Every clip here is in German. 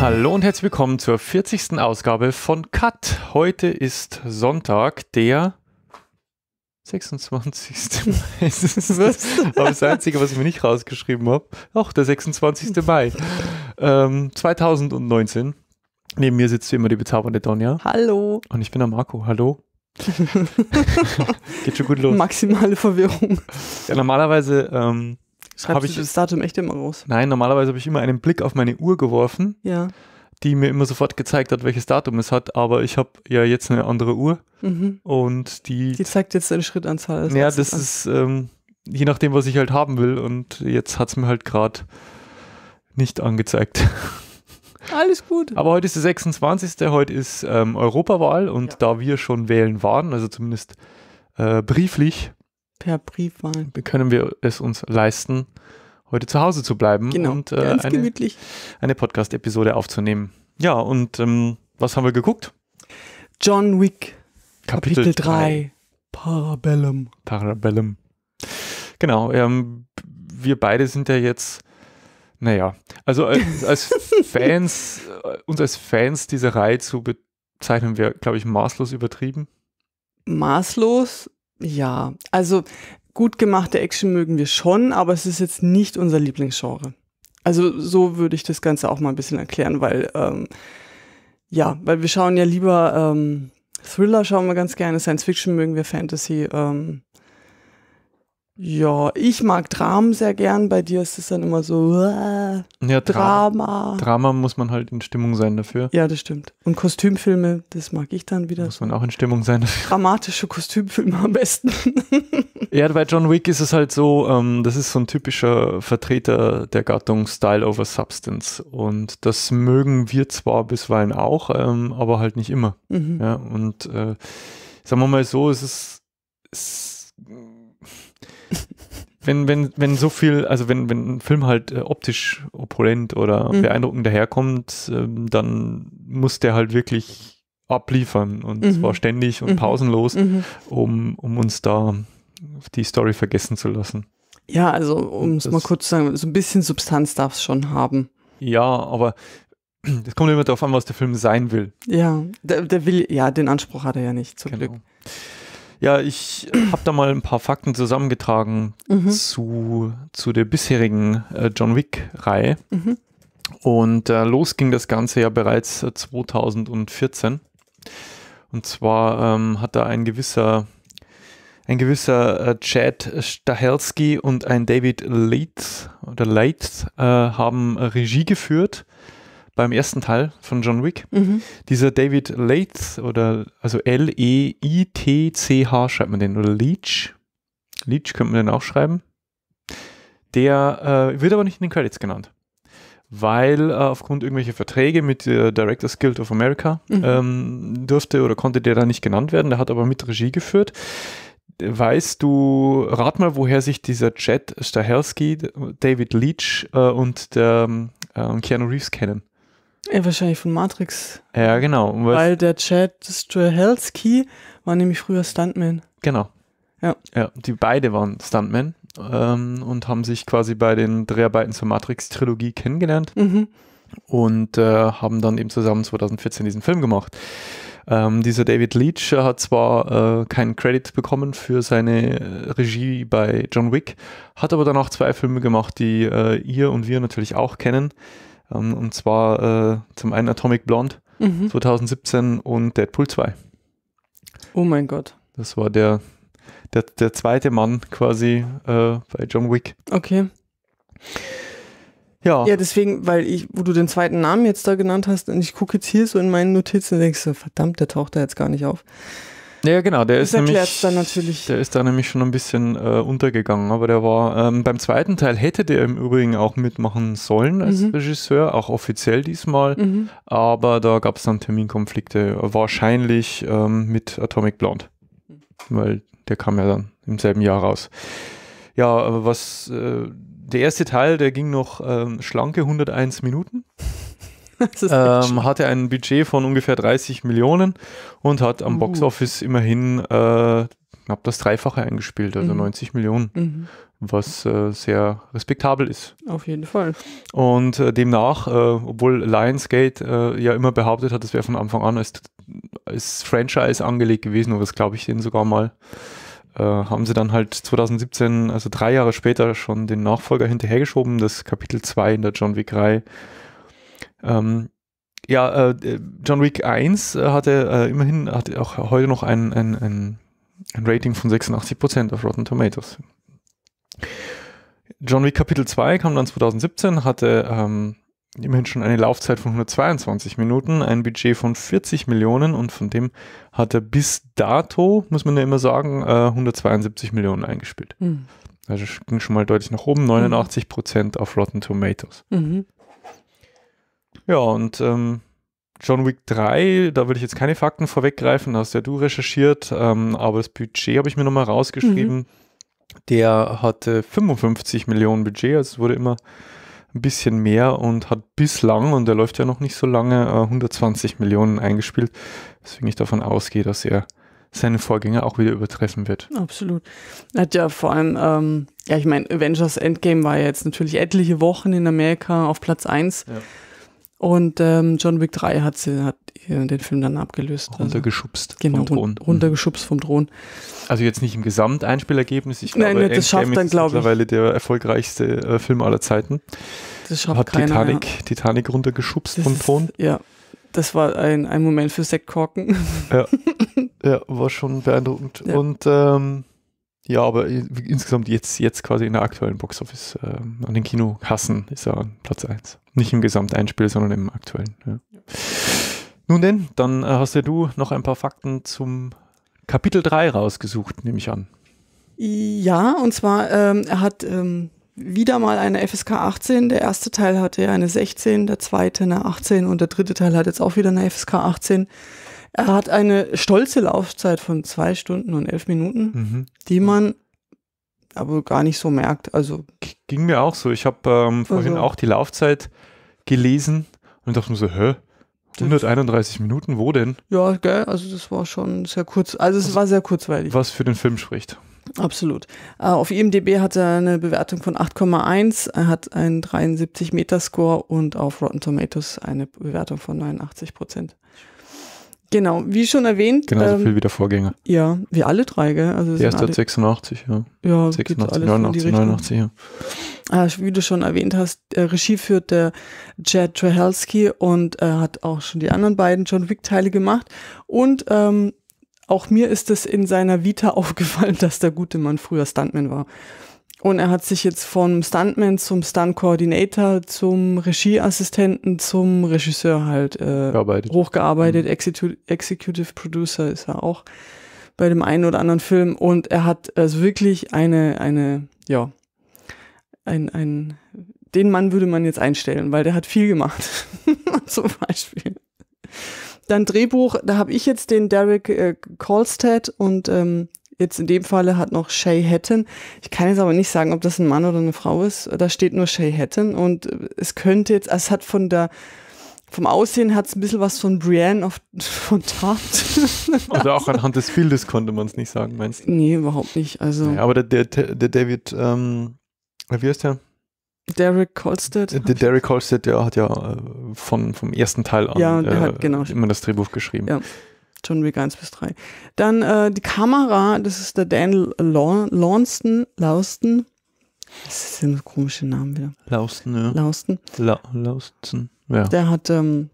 Hallo und herzlich willkommen zur 40. Ausgabe von Cut. Heute ist Sonntag, der 26. Mai. Das ist das Einzige, was ich mir nicht rausgeschrieben habe. Auch der 26. Mai ähm, 2019. Neben mir sitzt wie immer die bezaubernde Donja. Hallo. Und ich bin der Marco. Hallo. Geht schon gut los. Maximale Verwirrung. Ja, normalerweise ähm, Schreibst ich, du das Datum echt immer raus? Nein, normalerweise habe ich immer einen Blick auf meine Uhr geworfen, ja. die mir immer sofort gezeigt hat, welches Datum es hat. Aber ich habe ja jetzt eine andere Uhr mhm. und die. Die zeigt jetzt deine Schrittanzahl. Also das ja, das ist, ist ähm, je nachdem, was ich halt haben will. Und jetzt hat es mir halt gerade nicht angezeigt. Alles gut. Aber heute ist der 26. Heute ist ähm, Europawahl und ja. da wir schon wählen waren, also zumindest äh, brieflich, per Briefwahl. Können wir es uns leisten, heute zu Hause zu bleiben genau, und äh, eine, eine Podcast-Episode aufzunehmen. Ja, und ähm, was haben wir geguckt? John Wick, Kapitel, 3, Parabellum. Parabellum. Genau, ähm, wir beide sind ja jetzt, naja, also als, als Fans, äh, uns als Fans diese Reihe zu bezeichnen, wäre, glaube ich, maßlos übertrieben. Maßlos, ja, also gut gemachte Action mögen wir schon, aber es ist jetzt nicht unser Lieblingsgenre. Also so würde ich das Ganze auch mal ein bisschen erklären, weil ähm, ja, weil wir schauen ja lieber ähm, Thriller schauen wir ganz gerne, Science Fiction mögen wir Fantasy. Ähm, ja, ich mag Dramen sehr gern. Bei dir ist es dann immer so uh, ja, Drama. Drama muss man halt in Stimmung sein dafür. Ja, das stimmt. Und Kostümfilme, das mag ich dann wieder. Muss man auch in Stimmung sein dafür. Dramatische Kostümfilme am besten. ja, bei John Wick ist es halt so, ähm, das ist so ein typischer Vertreter der Gattung Style over Substance. Und das mögen wir zwar bisweilen auch, ähm, aber halt nicht immer. Mhm. Ja, und äh, sagen wir mal so, es ist, es wenn, wenn, wenn so viel, also wenn, wenn ein Film halt äh, optisch opulent oder mhm. beeindruckend daherkommt, ähm, dann muss der halt wirklich abliefern und mhm. zwar ständig und mhm. pausenlos, mhm. um, um uns da die Story vergessen zu lassen. Ja, also um es mal kurz zu sagen, so ein bisschen Substanz darf es schon haben. Ja, aber das kommt immer darauf an, was der Film sein will. Ja, der, der will, ja, den Anspruch hat er ja nicht, zum genau. Glück. Ja, ich äh, habe da mal ein paar Fakten zusammengetragen mhm. zu, zu der bisherigen äh, John Wick-Reihe. Mhm. Und äh, los ging das Ganze ja bereits 2014. Äh, und zwar ähm, hat da ein gewisser, ein gewisser äh, Chad Stahelski und ein David Leitz oder Leitz äh, haben Regie geführt beim ersten Teil von John Wick. Mhm. Dieser David Leitch oder also L-E-I-T-C-H schreibt man den oder Leach. Leach könnte man den auch schreiben. Der äh, wird aber nicht in den Credits genannt. Weil äh, aufgrund irgendwelcher Verträge mit der Directors Guild of America mhm. ähm, durfte oder konnte der da nicht genannt werden. Der hat aber mit Regie geführt weißt du, rat mal, woher sich dieser Jet Stahelski, David Leach äh, und der, ähm, äh, Keanu Reeves kennen. Ja, äh, wahrscheinlich von Matrix. Ja, genau. Weil der Chad Strahelski war nämlich früher Stuntman. Genau. Ja. ja die beide waren Stuntman ähm, und haben sich quasi bei den Dreharbeiten zur Matrix-Trilogie kennengelernt mhm. und äh, haben dann eben zusammen 2014 diesen Film gemacht. Ähm, dieser David Leach hat zwar äh, keinen Credit bekommen für seine äh, Regie bei John Wick, hat aber danach zwei Filme gemacht, die äh, ihr und wir natürlich auch kennen. Ähm, und zwar äh, zum einen Atomic Blonde mhm. 2017 und Deadpool 2. Oh mein Gott. Das war der, der, der zweite Mann quasi äh, bei John Wick. Okay. Ja. Ja, deswegen, weil ich, wo du den zweiten Namen jetzt da genannt hast, und ich gucke jetzt hier so in meinen Notizen und denkst so, verdammt, der taucht da jetzt gar nicht auf. Ja, genau, der ist nämlich, dann natürlich. Der ist da nämlich schon ein bisschen äh, untergegangen, aber der war ähm, beim zweiten Teil hätte der im Übrigen auch mitmachen sollen als mhm. Regisseur, auch offiziell diesmal, mhm. aber da gab es dann Terminkonflikte, wahrscheinlich ähm, mit Atomic Blonde, weil der kam ja dann im selben Jahr raus. Ja, aber was äh, der erste Teil, der ging noch ähm, schlanke 101 Minuten. ähm, hatte ein Budget von ungefähr 30 Millionen und hat am uh. Boxoffice immerhin äh, knapp das Dreifache eingespielt, also mhm. 90 Millionen. Mhm. Was äh, sehr respektabel ist. Auf jeden Fall. Und äh, demnach, äh, obwohl Lionsgate äh, ja immer behauptet hat, das wäre von Anfang an als, als Franchise angelegt gewesen, aber das glaube ich denen sogar mal äh, haben sie dann halt 2017, also drei Jahre später, schon den Nachfolger hinterhergeschoben, das Kapitel 2 in der John Wick-Reihe ähm, ja, äh, John Wick 1 äh, hatte äh, immerhin, hat auch heute noch ein, ein, ein, ein Rating von 86% auf Rotten Tomatoes. John Wick Kapitel 2 kam dann 2017, hatte ähm, immerhin schon eine Laufzeit von 122 Minuten, ein Budget von 40 Millionen und von dem hat er bis dato, muss man ja immer sagen, äh, 172 Millionen eingespielt. Mhm. Also ging schon mal deutlich nach oben, 89 Prozent auf Rotten Tomatoes. Mhm. Ja, und ähm, John Wick 3, da würde ich jetzt keine Fakten vorweggreifen, da hast ja du recherchiert, ähm, aber das Budget habe ich mir nochmal rausgeschrieben. Mhm. Der hatte 55 Millionen Budget, also es wurde immer ein bisschen mehr und hat bislang, und der läuft ja noch nicht so lange, 120 äh, Millionen eingespielt, weswegen ich davon ausgehe, dass er seine Vorgänger auch wieder übertreffen wird. Absolut. Hat ja vor allem, ähm, ja, ich meine, Avengers Endgame war ja jetzt natürlich etliche Wochen in Amerika auf Platz 1. Ja und ähm, John Wick 3 hat, sie, hat den Film dann abgelöst. Also runtergeschubst also, genau, vom Thron. Mhm. runtergeschubst vom Thron. Also jetzt nicht im Gesamteinspielergebnis. Ich glaube, Nein, das Endgame schafft dann, glaube ich. mittlerweile der erfolgreichste äh, Film aller Zeiten. Das schafft hat keiner, Titanic, ja. Titanic runtergeschubst das vom ist, Thron. Ja, das war ein, ein Moment für Zack Korken. Ja. ja, war schon beeindruckend. Ja. Und ähm, ja, aber insgesamt jetzt, jetzt quasi in der aktuellen Boxoffice äh, an den Kinokassen ist er an Platz 1. Nicht im Gesamteinspiel, sondern im aktuellen. Ja. Nun denn, dann äh, hast ja du noch ein paar Fakten zum Kapitel 3 rausgesucht, nehme ich an. Ja, und zwar, ähm, er hat ähm, wieder mal eine FSK 18. Der erste Teil hatte ja eine 16, der zweite eine 18 und der dritte Teil hat jetzt auch wieder eine FSK 18. Er hat eine stolze Laufzeit von zwei Stunden und elf Minuten, mhm. die man aber gar nicht so merkt. Also ging mir auch so. Ich habe ähm, vorhin also, auch die Laufzeit gelesen und dachte mir so, hä? 131 Minuten, wo denn? Ja, gell, also das war schon sehr kurz, also es also, war sehr kurzweilig. Was für den Film spricht. Absolut. Äh, auf IMDb hat er eine Bewertung von 8,1, er hat einen 73 Meter Score und auf Rotten Tomatoes eine Bewertung von 89 Prozent. Genau, wie schon erwähnt. Genauso ähm, viel wie der Vorgänger. Ja, wie alle drei, gell? Also der erste hat 86, ja. Ja, 86, 89, 89, ja. Ah, wie du schon erwähnt hast, äh, Regie führt der Jed Trahelski und äh, hat auch schon die anderen beiden John Wick-Teile gemacht. Und ähm, auch mir ist es in seiner Vita aufgefallen, dass der gute Mann früher Stuntman war. Und er hat sich jetzt vom Stuntman zum Stunt-Coordinator, zum Regieassistenten, zum Regisseur halt äh, hochgearbeitet. Mhm. Execu Executive Producer ist er auch bei dem einen oder anderen Film. Und er hat also wirklich eine, eine, ja, ein, ein, den Mann würde man jetzt einstellen, weil der hat viel gemacht. Zum Beispiel. Dann Drehbuch, da habe ich jetzt den Derek äh, Kolstad und ähm, Jetzt in dem Falle hat noch Shay Hatton. Ich kann jetzt aber nicht sagen, ob das ein Mann oder eine Frau ist. Da steht nur Shay Hatton und es könnte jetzt, also es hat von der, vom Aussehen hat es ein bisschen was von Brienne auf, von Tart. Oder also auch anhand des Bildes konnte man es nicht sagen, meinst du? Nee, überhaupt nicht. Also. Naja, aber der, der, der David, ähm, wie heißt der? Derek Colstead. Der Derek Colstead, der hat ja äh, von, vom ersten Teil an ja, äh, genau. immer das Drehbuch geschrieben. Ja. John Wick 1 bis 3. Dann äh, die Kamera, das ist der Dan Launston, Lausten. Das sind komische Namen wieder. Lausten, ja. Lausten. La Lausten, ja. Der hat ähm,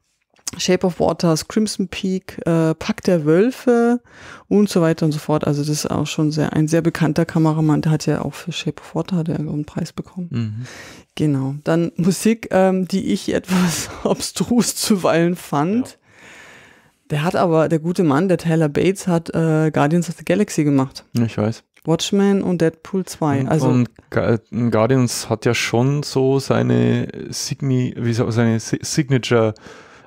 Shape of Waters, Crimson Peak, äh, Pack der Wölfe und so weiter und so fort. Also das ist auch schon sehr ein sehr bekannter Kameramann. Der hat ja auch für Shape of Water hat einen Preis bekommen. Mhm. Genau. Dann Musik, ähm, die ich etwas abstrus zuweilen fand. Ja. Der hat aber, der gute Mann, der Taylor Bates, hat äh, Guardians of the Galaxy gemacht. Ich weiß. Watchmen und Deadpool 2. Also und Guardians hat ja schon so seine Signi, wie so, seine Signature,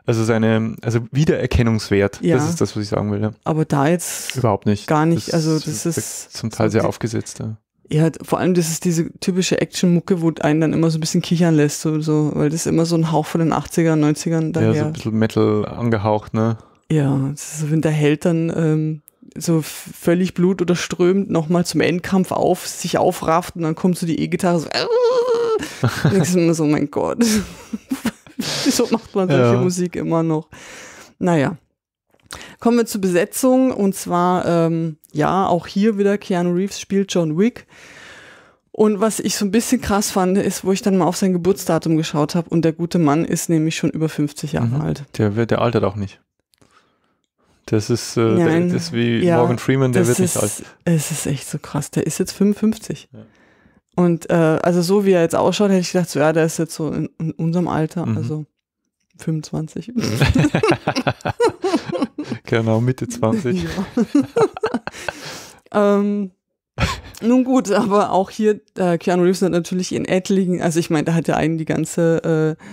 also seine, also Wiedererkennungswert. Ja. Das ist das, was ich sagen will. Ja. Aber da jetzt überhaupt nicht. Gar nicht. Das also das ist zum Teil sehr aufgesetzt. Ja. Ja, vor allem das ist diese typische Action-Mucke, wo einen dann immer so ein bisschen kichern lässt, so, so, weil das ist immer so ein Hauch von den 80ern, 90ern daher. Ja, so ein bisschen Metal angehaucht, ne? Ja, ist, wenn der Held dann ähm, so völlig blut oder strömt nochmal zum Endkampf auf, sich aufrafft und dann kommt so die E-Gitarre so. Äh, und ich immer so, mein Gott. Wieso macht man solche ja. Musik immer noch? Naja. Kommen wir zur Besetzung und zwar, ähm, ja, auch hier wieder Keanu Reeves spielt John Wick. Und was ich so ein bisschen krass fand, ist, wo ich dann mal auf sein Geburtsdatum geschaut habe und der gute Mann ist nämlich schon über 50 Jahre mhm. alt. Der, der altert auch nicht. Das ist, äh, Nein, das ist wie ja, Morgan Freeman, der wird ist, nicht alt. Es ist echt so krass. Der ist jetzt 55. Ja. Und äh, also so wie er jetzt ausschaut, hätte ich gedacht, so, ja, der ist jetzt so in, in unserem Alter, mhm. also 25. genau, Mitte 20. ähm, nun gut, aber auch hier, äh, Keanu Reeves hat natürlich in etlichen, also ich meine, da hat er einen die ganze äh,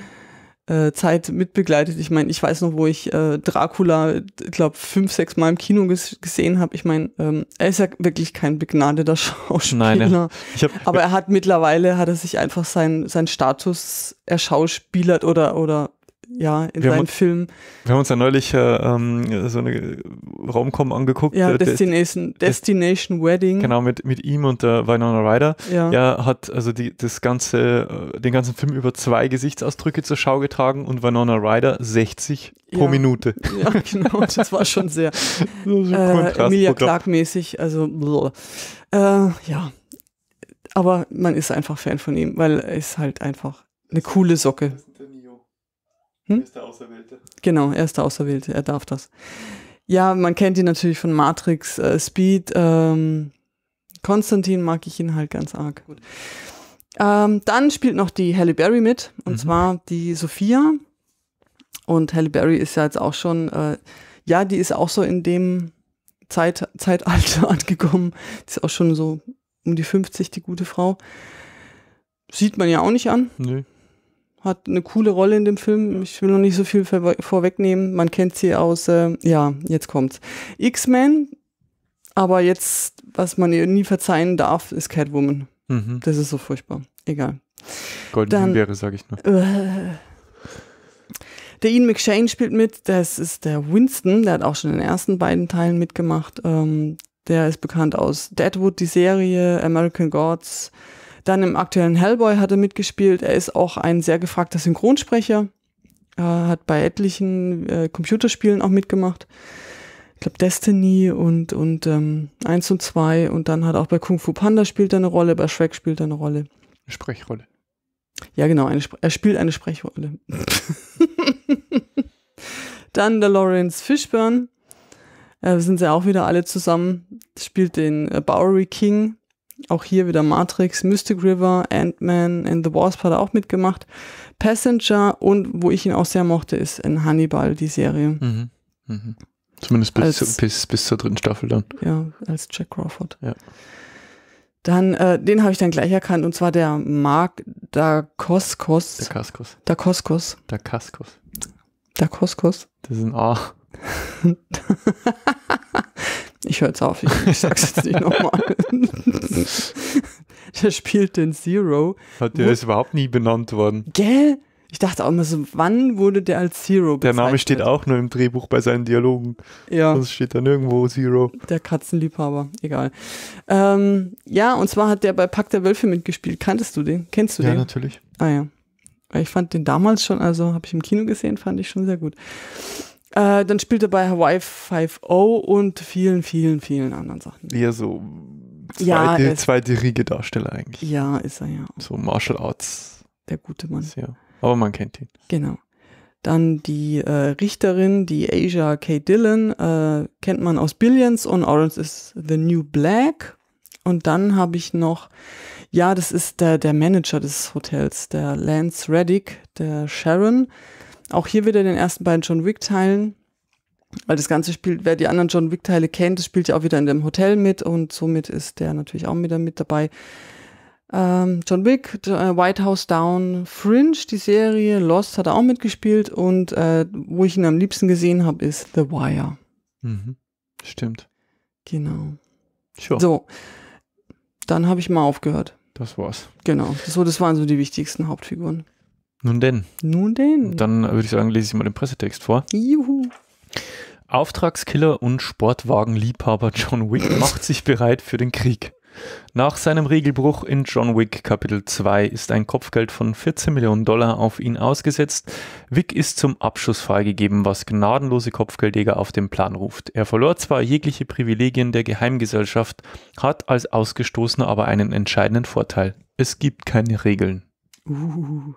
äh, Zeit mitbegleitet. Ich meine, ich weiß noch, wo ich äh, Dracula, ich glaube, fünf, sechs Mal im Kino ges gesehen habe. Ich meine, ähm, er ist ja wirklich kein begnadeter Schauspieler. Nein, ja. hab, aber er hat mittlerweile, hat er sich einfach seinen sein Status erschauspielert oder, oder ja, in wir seinen Filmen. Wir haben uns ja neulich äh, ähm, so eine Raumkom angeguckt. Ja, Destination, Destination Wedding. Genau, mit, mit ihm und der äh, Winona Ryder. Ja. Er hat also die, das ganze, äh, den ganzen Film über zwei Gesichtsausdrücke zur Schau getragen und Winona Ryder 60 ja. pro Minute. Ja, genau, das war schon sehr äh, Emilia oh Clark-mäßig, also äh, ja. Aber man ist einfach Fan von ihm, weil er ist halt einfach eine coole Socke. Hm? Er ist der Auserwählte. Genau, er ist der Auserwählte, er darf das. Ja, man kennt ihn natürlich von Matrix, äh, Speed. Ähm, Konstantin mag ich ihn halt ganz arg. Gut. Ähm, dann spielt noch die Halle Berry mit, und mhm. zwar die Sophia. Und Halle Berry ist ja jetzt auch schon, äh, ja, die ist auch so in dem Zeit, Zeitalter angekommen. Die ist auch schon so um die 50, die gute Frau. Sieht man ja auch nicht an. Nee hat eine coole Rolle in dem Film. Ich will noch nicht so viel vorwegnehmen. Man kennt sie aus, äh, ja, jetzt kommt's. X-Men, aber jetzt, was man ihr nie verzeihen darf, ist Catwoman. Mhm. Das ist so furchtbar. Egal. Goldene Himbeere, sage ich nur. Äh, der Ian McShane spielt mit, das ist der Winston, der hat auch schon in den ersten beiden Teilen mitgemacht. Ähm, der ist bekannt aus Deadwood, die Serie, American Gods, dann im aktuellen Hellboy hat er mitgespielt. Er ist auch ein sehr gefragter Synchronsprecher. Er hat bei etlichen äh, Computerspielen auch mitgemacht. Ich glaube Destiny und, und ähm, 1 und 2. Und dann hat auch bei Kung Fu Panda spielt er eine Rolle, bei Shrek spielt er eine Rolle. Eine Sprechrolle. Ja, genau, eine, er spielt eine Sprechrolle. dann der Lawrence Fishburne. Äh, sind sie auch wieder alle zusammen. Spielt den äh, Bowery King, auch hier wieder Matrix, Mystic River, Ant-Man and the Wasp hat er auch mitgemacht. Passenger und wo ich ihn auch sehr mochte, ist in Hannibal, die Serie. Mhm. Mhm. Zumindest bis, als, bis, bis zur dritten Staffel dann. Ja, als Jack Crawford. Ja. Dann, äh, den habe ich dann gleich erkannt, und zwar der Mark Dakoskos. Dakoskos. Dakoskos. Dakoskos. Dakoskos. Das ist ein A. Ich höre jetzt auf, ich, ich sag's jetzt nicht nochmal. der spielt den Zero. Hat der ist überhaupt nie benannt worden. Gell? Ich dachte auch immer so, wann wurde der als Zero bezeichnet? Der Name steht auch nur im Drehbuch bei seinen Dialogen. Ja. Sonst steht da nirgendwo Zero. Der Katzenliebhaber, egal. Ähm, ja, und zwar hat der bei Pack der Wölfe mitgespielt. Kanntest du den? Kennst du ja, den? Ja, natürlich. Ah ja. Ich fand den damals schon, also habe ich im Kino gesehen, fand ich schon sehr gut. Äh, dann spielt er bei Hawaii 5.0 und vielen, vielen, vielen anderen Sachen. Eher so zweite, ja, zweite Riege Darsteller eigentlich. Ja, ist er ja. So Martial Arts. Der gute Mann. Ja. Aber man kennt ihn. Genau. Dann die äh, Richterin, die Asia K. Dillon, äh, kennt man aus Billions und Orange is the New Black. Und dann habe ich noch, ja, das ist der, der Manager des Hotels, der Lance Reddick, der Sharon. Auch hier wieder den ersten beiden John Wick-Teilen. Weil das Ganze spielt, wer die anderen John Wick-Teile kennt, das spielt ja auch wieder in dem Hotel mit und somit ist der natürlich auch wieder mit dabei. Ähm, John Wick, äh, White House Down, Fringe, die Serie, Lost hat er auch mitgespielt und äh, wo ich ihn am liebsten gesehen habe, ist The Wire. Mhm. Stimmt. Genau. Sure. So, dann habe ich mal aufgehört. Das war's. Genau, so, das waren so die wichtigsten Hauptfiguren. Nun denn. Nun denn. Dann würde ich sagen, lese ich mal den Pressetext vor. Juhu. Auftragskiller und Sportwagenliebhaber John Wick macht sich bereit für den Krieg. Nach seinem Regelbruch in John Wick Kapitel 2 ist ein Kopfgeld von 14 Millionen Dollar auf ihn ausgesetzt. Wick ist zum Abschuss freigegeben, was gnadenlose Kopfgeldjäger auf den Plan ruft. Er verlor zwar jegliche Privilegien der Geheimgesellschaft, hat als Ausgestoßener aber einen entscheidenden Vorteil. Es gibt keine Regeln. Uh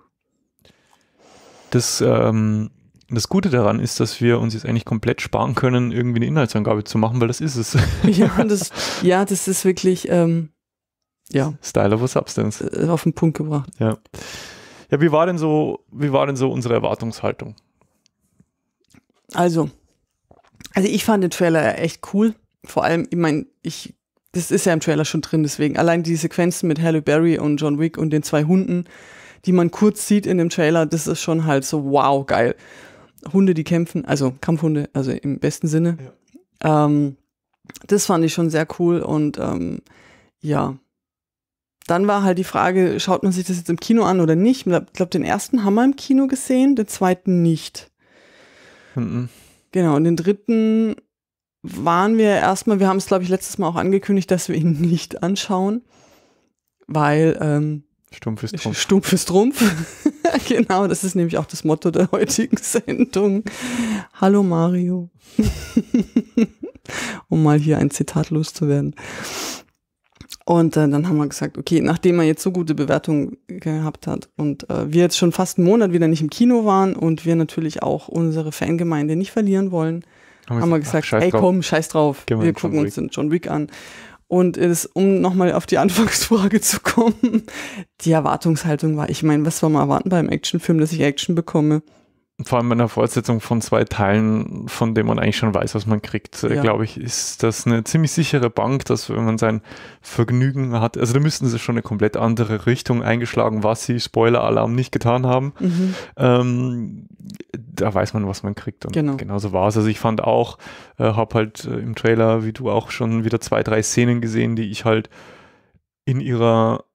das, ähm, das Gute daran ist, dass wir uns jetzt eigentlich komplett sparen können, irgendwie eine Inhaltsangabe zu machen, weil das ist es. ja, das, ja, das ist wirklich ähm, ja. Style over Substance. Äh, äh, auf den Punkt gebracht. Ja. Ja, wie war denn so, wie war denn so unsere Erwartungshaltung? Also, also ich fand den Trailer echt cool. Vor allem, ich meine, ich, das ist ja im Trailer schon drin, deswegen. Allein die Sequenzen mit Halle Berry und John Wick und den zwei Hunden die man kurz sieht in dem Trailer, das ist schon halt so wow geil. Hunde, die kämpfen, also Kampfhunde, also im besten Sinne. Ja. Ähm, das fand ich schon sehr cool und ähm, ja. Dann war halt die Frage, schaut man sich das jetzt im Kino an oder nicht? Ich glaube, den ersten haben wir im Kino gesehen, den zweiten nicht. Mhm. Genau, und den dritten waren wir erstmal, wir haben es, glaube ich, letztes Mal auch angekündigt, dass wir ihn nicht anschauen, weil ähm, Stumpf ist Trumpf. Stumpf ist Trumpf. genau, das ist nämlich auch das Motto der heutigen Sendung. Hallo Mario. um mal hier ein Zitat loszuwerden. Und äh, dann haben wir gesagt, okay, nachdem er jetzt so gute Bewertungen gehabt hat und äh, wir jetzt schon fast einen Monat wieder nicht im Kino waren und wir natürlich auch unsere Fangemeinde nicht verlieren wollen, haben, wir gesagt, ey komm, scheiß drauf, wir, wir gucken uns den John Wick an. Und es, um nochmal auf die Anfangsfrage zu kommen, die Erwartungshaltung war, ich meine, was soll man erwarten beim Actionfilm, dass ich Action bekomme? vor allem bei einer Fortsetzung von zwei Teilen, von dem man eigentlich schon weiß, was man kriegt, äh, ja. glaube ich, ist das eine ziemlich sichere Bank, dass wenn man sein Vergnügen hat, also da müssten sie schon eine komplett andere Richtung eingeschlagen, was sie, Spoiler-Alarm, nicht getan haben. Mhm. Ähm, da weiß man, was man kriegt. Und genau. genauso war es. Also ich fand auch, äh, habe halt äh, im Trailer, wie du auch schon wieder zwei, drei Szenen gesehen, die ich halt in ihrer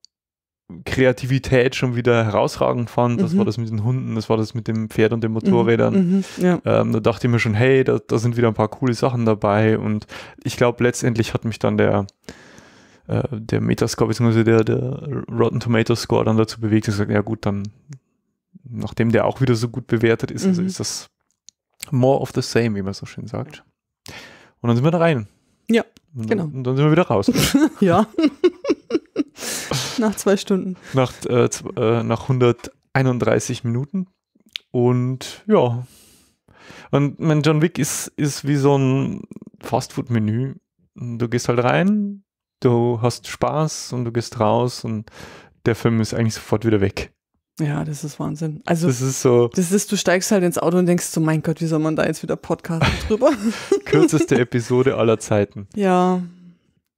Kreativität schon wieder herausragend fand. Das mhm. war das mit den Hunden, das war das mit dem Pferd und den mhm, Motorrädern. Mhm, ja. ähm, da dachte ich mir schon, hey, da, da, sind wieder ein paar coole Sachen dabei. Und ich glaube, letztendlich hat mich dann der, äh, der Metascore bzw. Der, der Rotten Tomato Score dann dazu bewegt, dass ich sage, ja gut, dann, nachdem der auch wieder so gut bewertet ist, also mhm. also ist das more of the same, wie man so schön sagt. Und dann sind wir da rein. Ja, und genau. Und dann sind wir wieder raus. ja. Nach zwei Stunden. Nach, äh, äh nach 131 Minuten. Und ja. Und mein John Wick ist, ist wie so ein Fastfood-Menü. Du gehst halt rein, du hast Spaß und du gehst raus und der Film ist eigentlich sofort wieder weg. Ja, das ist Wahnsinn. Also das ist so. Das ist, du steigst halt ins Auto und denkst so, mein Gott, wie soll man da jetzt wieder podcasten drüber? Kürzeste Episode aller Zeiten. Ja,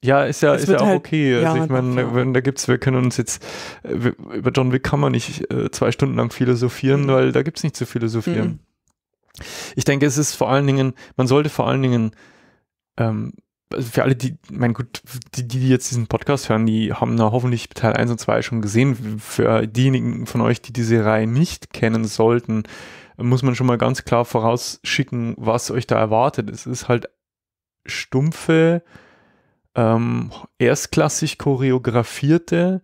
ja, ist ja, ist ja auch halt, okay. Also ja, also ich meine, ja. da gibt's, wir können uns jetzt, über John Wick kann man nicht äh, zwei Stunden lang philosophieren, mhm. weil da gibt es nicht zu philosophieren. Mhm. Ich denke, es ist vor allen Dingen, man sollte vor allen Dingen, ähm, also für alle, die, mein gut, die, die jetzt diesen Podcast hören, die haben da hoffentlich Teil 1 und 2 schon gesehen. Für diejenigen von euch, die diese Reihe nicht kennen sollten, muss man schon mal ganz klar vorausschicken, was euch da erwartet. Es ist halt stumpfe, ähm, erstklassig choreografierte,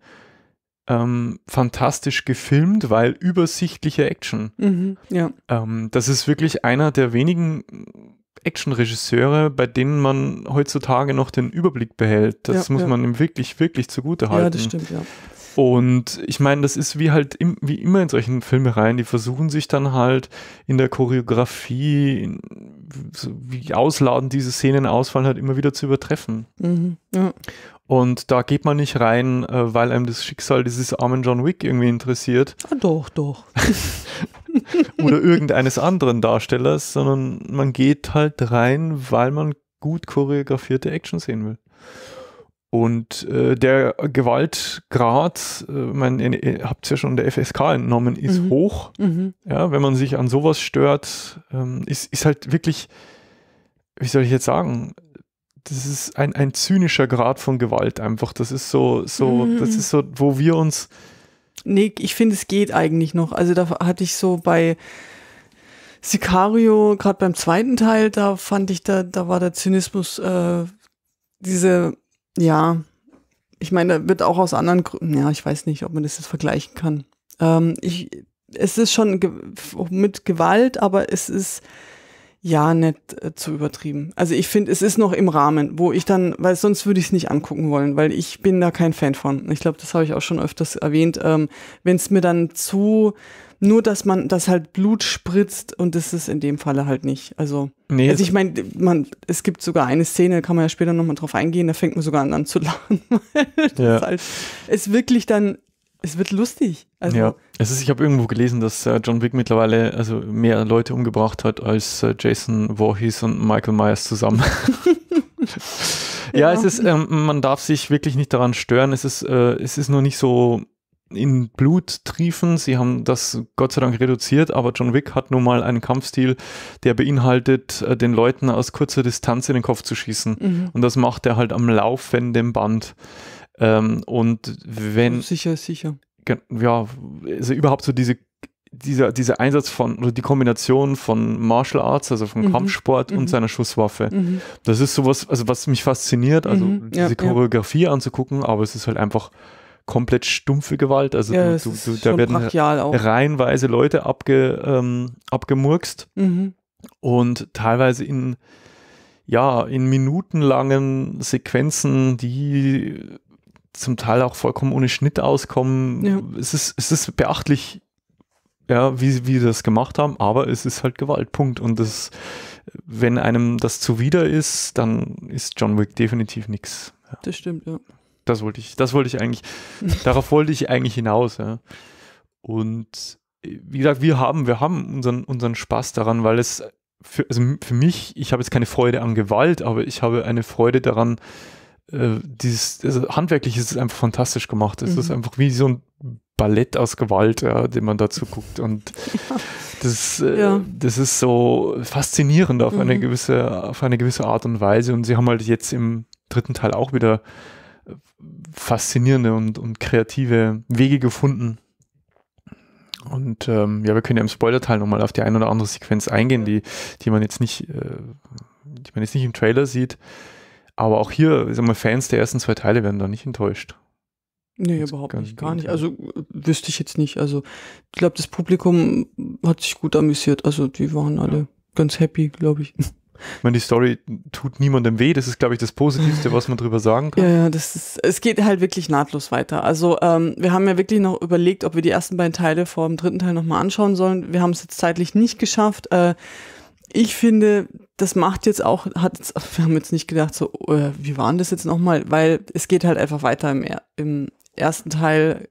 ähm, fantastisch gefilmt, weil übersichtliche Action. Mhm, ja. ähm, das ist wirklich einer der wenigen Action-Regisseure, bei denen man heutzutage noch den Überblick behält. Das ja, muss ja. man ihm wirklich, wirklich zugute halten. Ja, das stimmt, ja. Und ich meine, das ist wie halt im, wie immer in solchen Filmereien, die versuchen sich dann halt in der Choreografie, in, so wie ausladend diese Szenen ausfallen, halt immer wieder zu übertreffen. Mhm, ja. Und da geht man nicht rein, äh, weil einem das Schicksal dieses armen John Wick irgendwie interessiert. Ah, doch, doch. Oder irgendeines anderen Darstellers, sondern man geht halt rein, weil man gut choreografierte Action sehen will. Und äh, der Gewaltgrad, äh, man habt es ja schon der FSK entnommen, ist mhm. hoch. Mhm. Ja, wenn man sich an sowas stört, ähm, ist, ist halt wirklich, wie soll ich jetzt sagen, das ist ein, ein zynischer Grad von Gewalt einfach. Das ist so, so, mhm. das ist so, wo wir uns. Nee, ich finde, es geht eigentlich noch. Also da hatte ich so bei Sicario, gerade beim zweiten Teil, da fand ich, da, da war der Zynismus, äh, diese ja, ich meine, da wird auch aus anderen Gründen, ja, ich weiß nicht, ob man das jetzt vergleichen kann. Ähm, ich, es ist schon ge mit Gewalt, aber es ist ja nicht äh, zu übertrieben. Also ich finde, es ist noch im Rahmen, wo ich dann, weil sonst würde ich es nicht angucken wollen, weil ich bin da kein Fan von. Ich glaube, das habe ich auch schon öfters erwähnt. Ähm, Wenn es mir dann zu nur, dass man das halt Blut spritzt und das ist in dem Falle halt nicht. Also, nee, also ich meine, man, es gibt sogar eine Szene, kann man ja später nochmal drauf eingehen, da fängt man sogar an, an zu lachen. Halt, es ja. halt, ist wirklich dann, es wird lustig. Also, ja, es ist, ich habe irgendwo gelesen, dass äh, John Wick mittlerweile also mehr Leute umgebracht hat als äh, Jason Voorhees und Michael Myers zusammen. ja, ja, es ist, ähm, man darf sich wirklich nicht daran stören. Es ist, äh, es ist nur nicht so in Blut triefen. Sie haben das Gott sei Dank reduziert, aber John Wick hat nun mal einen Kampfstil, der beinhaltet, äh, den Leuten aus kurzer Distanz in den Kopf zu schießen. Mhm. Und das macht er halt am laufenden Band. Ähm, und wenn. Sicher, sicher. Ja, also überhaupt so diese dieser, dieser Einsatz von, oder die Kombination von Martial Arts, also von mhm. Kampfsport mhm. und seiner Schusswaffe, mhm. das ist sowas, also was mich fasziniert, also mhm. ja, diese Choreografie ja. anzugucken, aber es ist halt einfach komplett stumpfe Gewalt. Also ja, du, du, du, da werden reihenweise Leute abge, ähm, abgemurkst mhm. und teilweise in, ja, in minutenlangen Sequenzen, die zum Teil auch vollkommen ohne Schnitt auskommen. Ja. Es, ist, es ist beachtlich, ja, wie, sie das gemacht haben, aber es ist halt Gewalt, Punkt. Und das, wenn einem das zuwider ist, dann ist John Wick definitiv nichts. Ja. Das stimmt, ja. Das wollte ich, das wollte ich eigentlich, darauf wollte ich eigentlich hinaus. Ja. Und wie gesagt, wir haben, wir haben unseren, unseren Spaß daran, weil es für, also für mich, ich habe jetzt keine Freude an Gewalt, aber ich habe eine Freude daran, äh, dieses, also handwerklich ist es einfach fantastisch gemacht. Es mhm. ist einfach wie so ein Ballett aus Gewalt, ja, den man dazu guckt. Und ja. Das, äh, ja. das ist so faszinierend auf mhm. eine gewisse, auf eine gewisse Art und Weise. Und sie haben halt jetzt im dritten Teil auch wieder faszinierende und, und kreative Wege gefunden. Und ähm, ja, wir können ja im Spoiler-Teil nochmal auf die ein oder andere Sequenz eingehen, die, die man jetzt nicht, äh, die man jetzt nicht im Trailer sieht. Aber auch hier, sagen wir, Fans der ersten zwei Teile werden da nicht enttäuscht. Nee, das überhaupt nicht, gar nicht. Also wüsste ich jetzt nicht. Also ich glaube, das Publikum hat sich gut amüsiert. Also die waren alle ja. ganz happy, glaube ich. Ich meine, die Story tut niemandem weh. Das ist, glaube ich, das Positivste, was man drüber sagen kann. Ja, ja, das ist, es geht halt wirklich nahtlos weiter. Also, ähm, wir haben ja wirklich noch überlegt, ob wir die ersten beiden Teile vor dem dritten Teil nochmal anschauen sollen. Wir haben es jetzt zeitlich nicht geschafft. Äh, ich finde, das macht jetzt auch, hat jetzt, wir haben jetzt nicht gedacht, so, äh, wie war denn das jetzt nochmal? Weil es geht halt einfach weiter im, im ersten Teil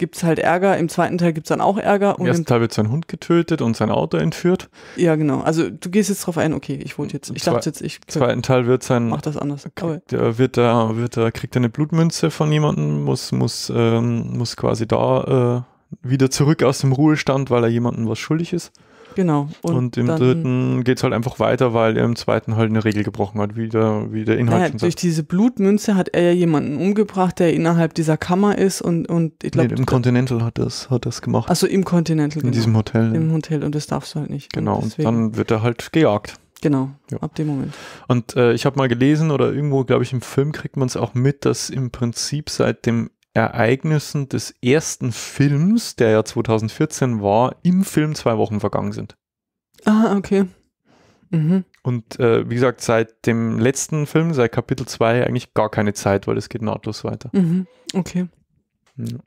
gibt es halt Ärger. Im zweiten Teil gibt es dann auch Ärger. Im ersten Teil wird sein Hund getötet und sein Auto entführt. Ja, genau. Also du gehst jetzt drauf ein, okay, ich wollte jetzt, ich dachte jetzt, ich. Im zweiten Teil wird sein. Mach das anders. Okay. Der wird da, wird da, kriegt er eine Blutmünze von jemandem, muss, muss, ähm, muss quasi da äh, wieder zurück aus dem Ruhestand, weil er jemandem was schuldig ist. Genau. Und, und im dritten geht es halt einfach weiter, weil er im zweiten halt eine Regel gebrochen hat, wie der, wie der Inhalt naja, Durch diese Blutmünze hat er ja jemanden umgebracht, der innerhalb dieser Kammer ist und, und ich glaube. Nee, im Continental hat das, hat das gemacht. Achso, im Continental. In genau. diesem Hotel. Im Hotel und das darfst du halt nicht. Genau, und, und dann wird er halt gejagt. Genau, ja. ab dem Moment. Und äh, ich habe mal gelesen oder irgendwo, glaube ich, im Film kriegt man es auch mit, dass im Prinzip seit dem Ereignissen des ersten Films, der ja 2014 war, im Film zwei Wochen vergangen sind. Ah, okay. Mhm. Und äh, wie gesagt, seit dem letzten Film, seit Kapitel 2, eigentlich gar keine Zeit, weil es geht nahtlos weiter. Mhm. Okay. Ja.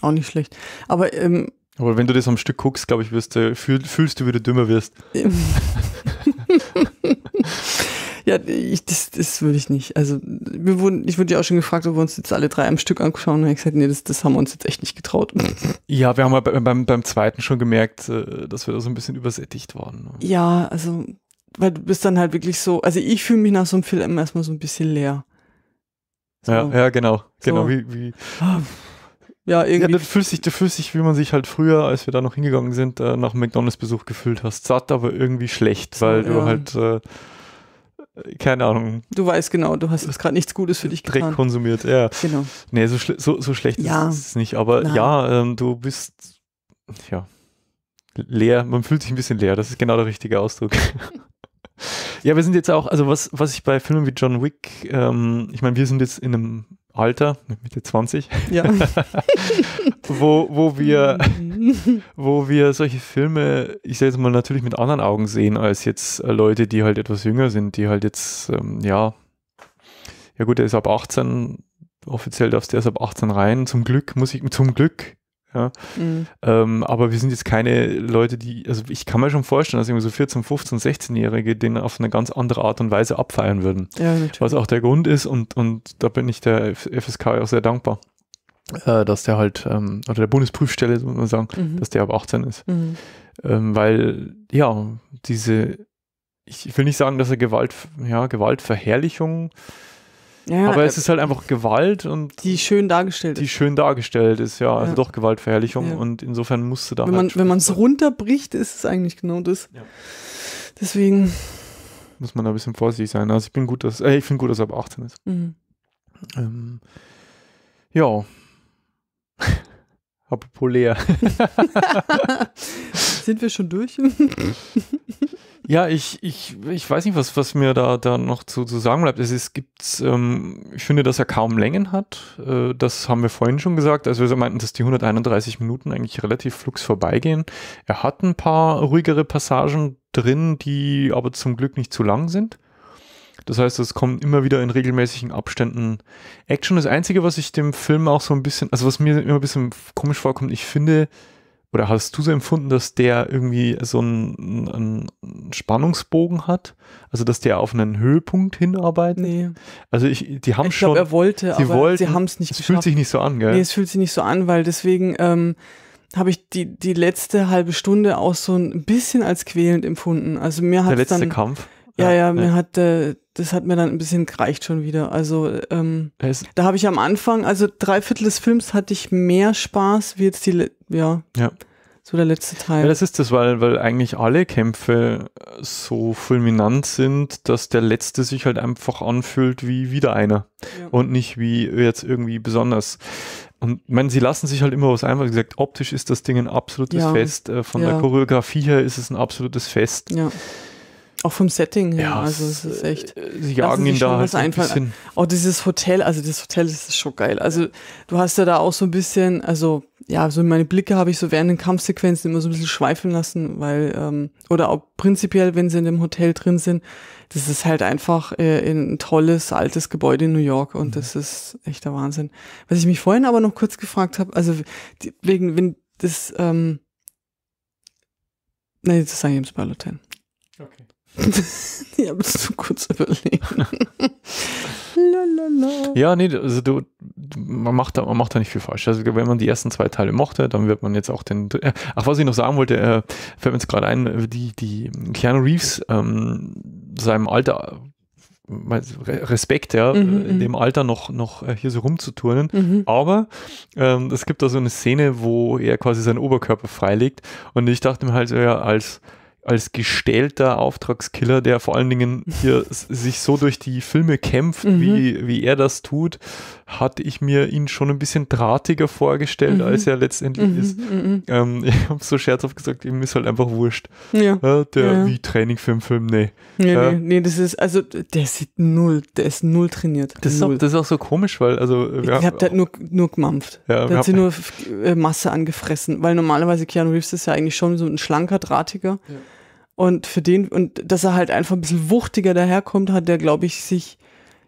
Auch nicht schlecht. Aber, ähm, Aber wenn du das am Stück guckst, glaube ich, wirst du, fühl, fühlst du, wie du dümmer wirst. Ja, ich, das, das würde ich nicht. Also wir wurden, ich wurde ja auch schon gefragt, ob wir uns jetzt alle drei am Stück anschauen. Und ich gesagt, nee, das, das haben wir uns jetzt echt nicht getraut. Ja, wir haben ja beim, beim zweiten schon gemerkt, äh, dass wir da so ein bisschen übersättigt waren. Ne? Ja, also, weil du bist dann halt wirklich so, also ich fühle mich nach so einem Film erstmal so ein bisschen leer. So. Ja, ja, genau. So. Genau, wie, wie. Ja, irgendwie. Ja, du fühlst dich, du fühlst dich, wie man sich halt früher, als wir da noch hingegangen sind, äh, nach McDonalds-Besuch gefühlt hast. Satt, aber irgendwie schlecht, weil ja. du halt. Äh, keine Ahnung. Du weißt genau, du hast gerade nichts Gutes für dich Dreck getan. Dreck konsumiert, ja. Genau. Nee, so, so, so schlecht ja. ist es nicht, aber Nein. ja, ähm, du bist, ja, leer, man fühlt sich ein bisschen leer, das ist genau der richtige Ausdruck. ja, wir sind jetzt auch, also was, was ich bei Filmen wie John Wick, ähm, ich meine, wir sind jetzt in einem Alter, Mitte 20, ja. wo, wo, wir, wo wir solche Filme, ich sage jetzt mal natürlich mit anderen Augen sehen, als jetzt äh, Leute, die halt etwas jünger sind, die halt jetzt, ähm, ja, ja gut, er ist ab 18, offiziell darfst du erst ab 18 rein, zum Glück, muss ich, zum Glück ja? Mhm. Ähm, aber wir sind jetzt keine Leute, die, also ich kann mir schon vorstellen, dass irgendwie so 14, 15, 16-Jährige den auf eine ganz andere Art und Weise abfeiern würden. Ja, was auch der Grund ist und, und da bin ich der FSK auch sehr dankbar, äh, dass der halt, ähm, oder der Bundesprüfstelle, muss man sagen, mhm. dass der ab 18 ist. Mhm. Ähm, weil, ja, diese, ich will nicht sagen, dass er Gewalt, ja, Gewaltverherrlichung, ja, aber es ist halt einfach Gewalt und. Die schön dargestellt Die ist. schön dargestellt ist, ja. Also ja. doch Gewaltverherrlichung ja. und insofern musste da. Wenn halt man es runterbricht, ist es eigentlich genau das. Deswegen. Muss man da ein bisschen vorsichtig sein. Also ich bin gut, dass, äh, ich finde gut, dass er ab 18 ist. Mhm. Ähm, ja populär. Sind wir schon durch? ja, ich, ich, ich weiß nicht, was, was mir da, da noch zu, zu sagen bleibt. Es ist, gibt's, ähm, ich finde, dass er kaum Längen hat. Äh, das haben wir vorhin schon gesagt, Also wir meinten, dass die 131 Minuten eigentlich relativ flugs vorbeigehen. Er hat ein paar ruhigere Passagen drin, die aber zum Glück nicht zu lang sind. Das heißt, es kommt immer wieder in regelmäßigen Abständen Action. Das Einzige, was ich dem Film auch so ein bisschen, also was mir immer ein bisschen komisch vorkommt, ich finde, oder hast du so empfunden, dass der irgendwie so einen, einen Spannungsbogen hat? Also, dass der auf einen Höhepunkt hinarbeitet? Nee. Also, ich, die haben ich schon. Ich glaube, er wollte, sie aber wollten, sie haben es nicht es geschafft. Es fühlt sich nicht so an, gell? Nee, es fühlt sich nicht so an, weil deswegen ähm, habe ich die, die letzte halbe Stunde auch so ein bisschen als quälend empfunden. Also, mir hat Der letzte dann, Kampf? Ja, ja, ja mir ja. hat, äh, das hat mir dann ein bisschen gereicht schon wieder. Also ähm, es da habe ich am Anfang, also drei Viertel des Films hatte ich mehr Spaß wie jetzt die, ja. Ja so der letzte Teil. Ja, das ist das, weil, weil eigentlich alle Kämpfe äh, so fulminant sind, dass der letzte sich halt einfach anfühlt wie wieder einer ja. und nicht wie jetzt irgendwie besonders. Und ich meine, sie lassen sich halt immer was ein, weil gesagt, optisch ist das Ding ein absolutes ja. Fest, äh, von der Choreografie her ist es ein absolutes Fest. Ja. Auch vom Setting her, ja, also es ist echt. Äh, sie jagen ihn da halt ein bisschen. Auch oh, dieses Hotel, also das Hotel das ist schon geil. Also du hast ja da auch so ein bisschen, also ja, so meine Blicke habe ich so während den Kampfsequenzen immer so ein bisschen schweifen lassen, weil, ähm, oder auch prinzipiell, wenn sie in dem Hotel drin sind, das ist halt einfach äh, ein tolles, altes Gebäude in New York und mhm. das ist echter Wahnsinn. Was ich mich vorhin aber noch kurz gefragt habe, also die, wegen, wenn das, ähm, nee, das sage ich im Spoiler 10 ich habe es zu kurz überlegt. ja, nee, also du, man macht, da, man macht da nicht viel falsch. Also wenn man die ersten zwei Teile mochte, dann wird man jetzt auch den. Äh, ach, was ich noch sagen wollte, äh, fällt mir jetzt gerade ein, die, die Keanu Reeves ähm, seinem Alter Respekt, ja, mhm, äh, in mhm. dem Alter noch, noch äh, hier so rumzuturnen. Mhm. Aber ähm, es gibt da so eine Szene, wo er quasi seinen Oberkörper freilegt. Und ich dachte mir halt, so, ja, als als gestellter Auftragskiller, der vor allen Dingen hier sich so durch die Filme kämpft, mhm. wie, wie er das tut, hatte ich mir ihn schon ein bisschen drahtiger vorgestellt, mhm. als er letztendlich mhm. ist. Mhm, mhm. Ähm, ich habe so scherzhaft gesagt, ihm ist halt einfach wurscht. Ja. Äh, der ja. wie Training für einen Film, nee. Nee, äh, nee. nee, das ist, also der sieht null, der ist null trainiert. Das, null. Ist, auch, das ist auch so komisch, weil, also. ich habe halt nur, nur gemampft. Ja, da hat sie nur äh, Masse angefressen, weil normalerweise Keanu Reeves ist ja eigentlich schon so ein schlanker, drahtiger. Ja und für den, und dass er halt einfach ein bisschen wuchtiger daherkommt, hat der, glaube ich, sich,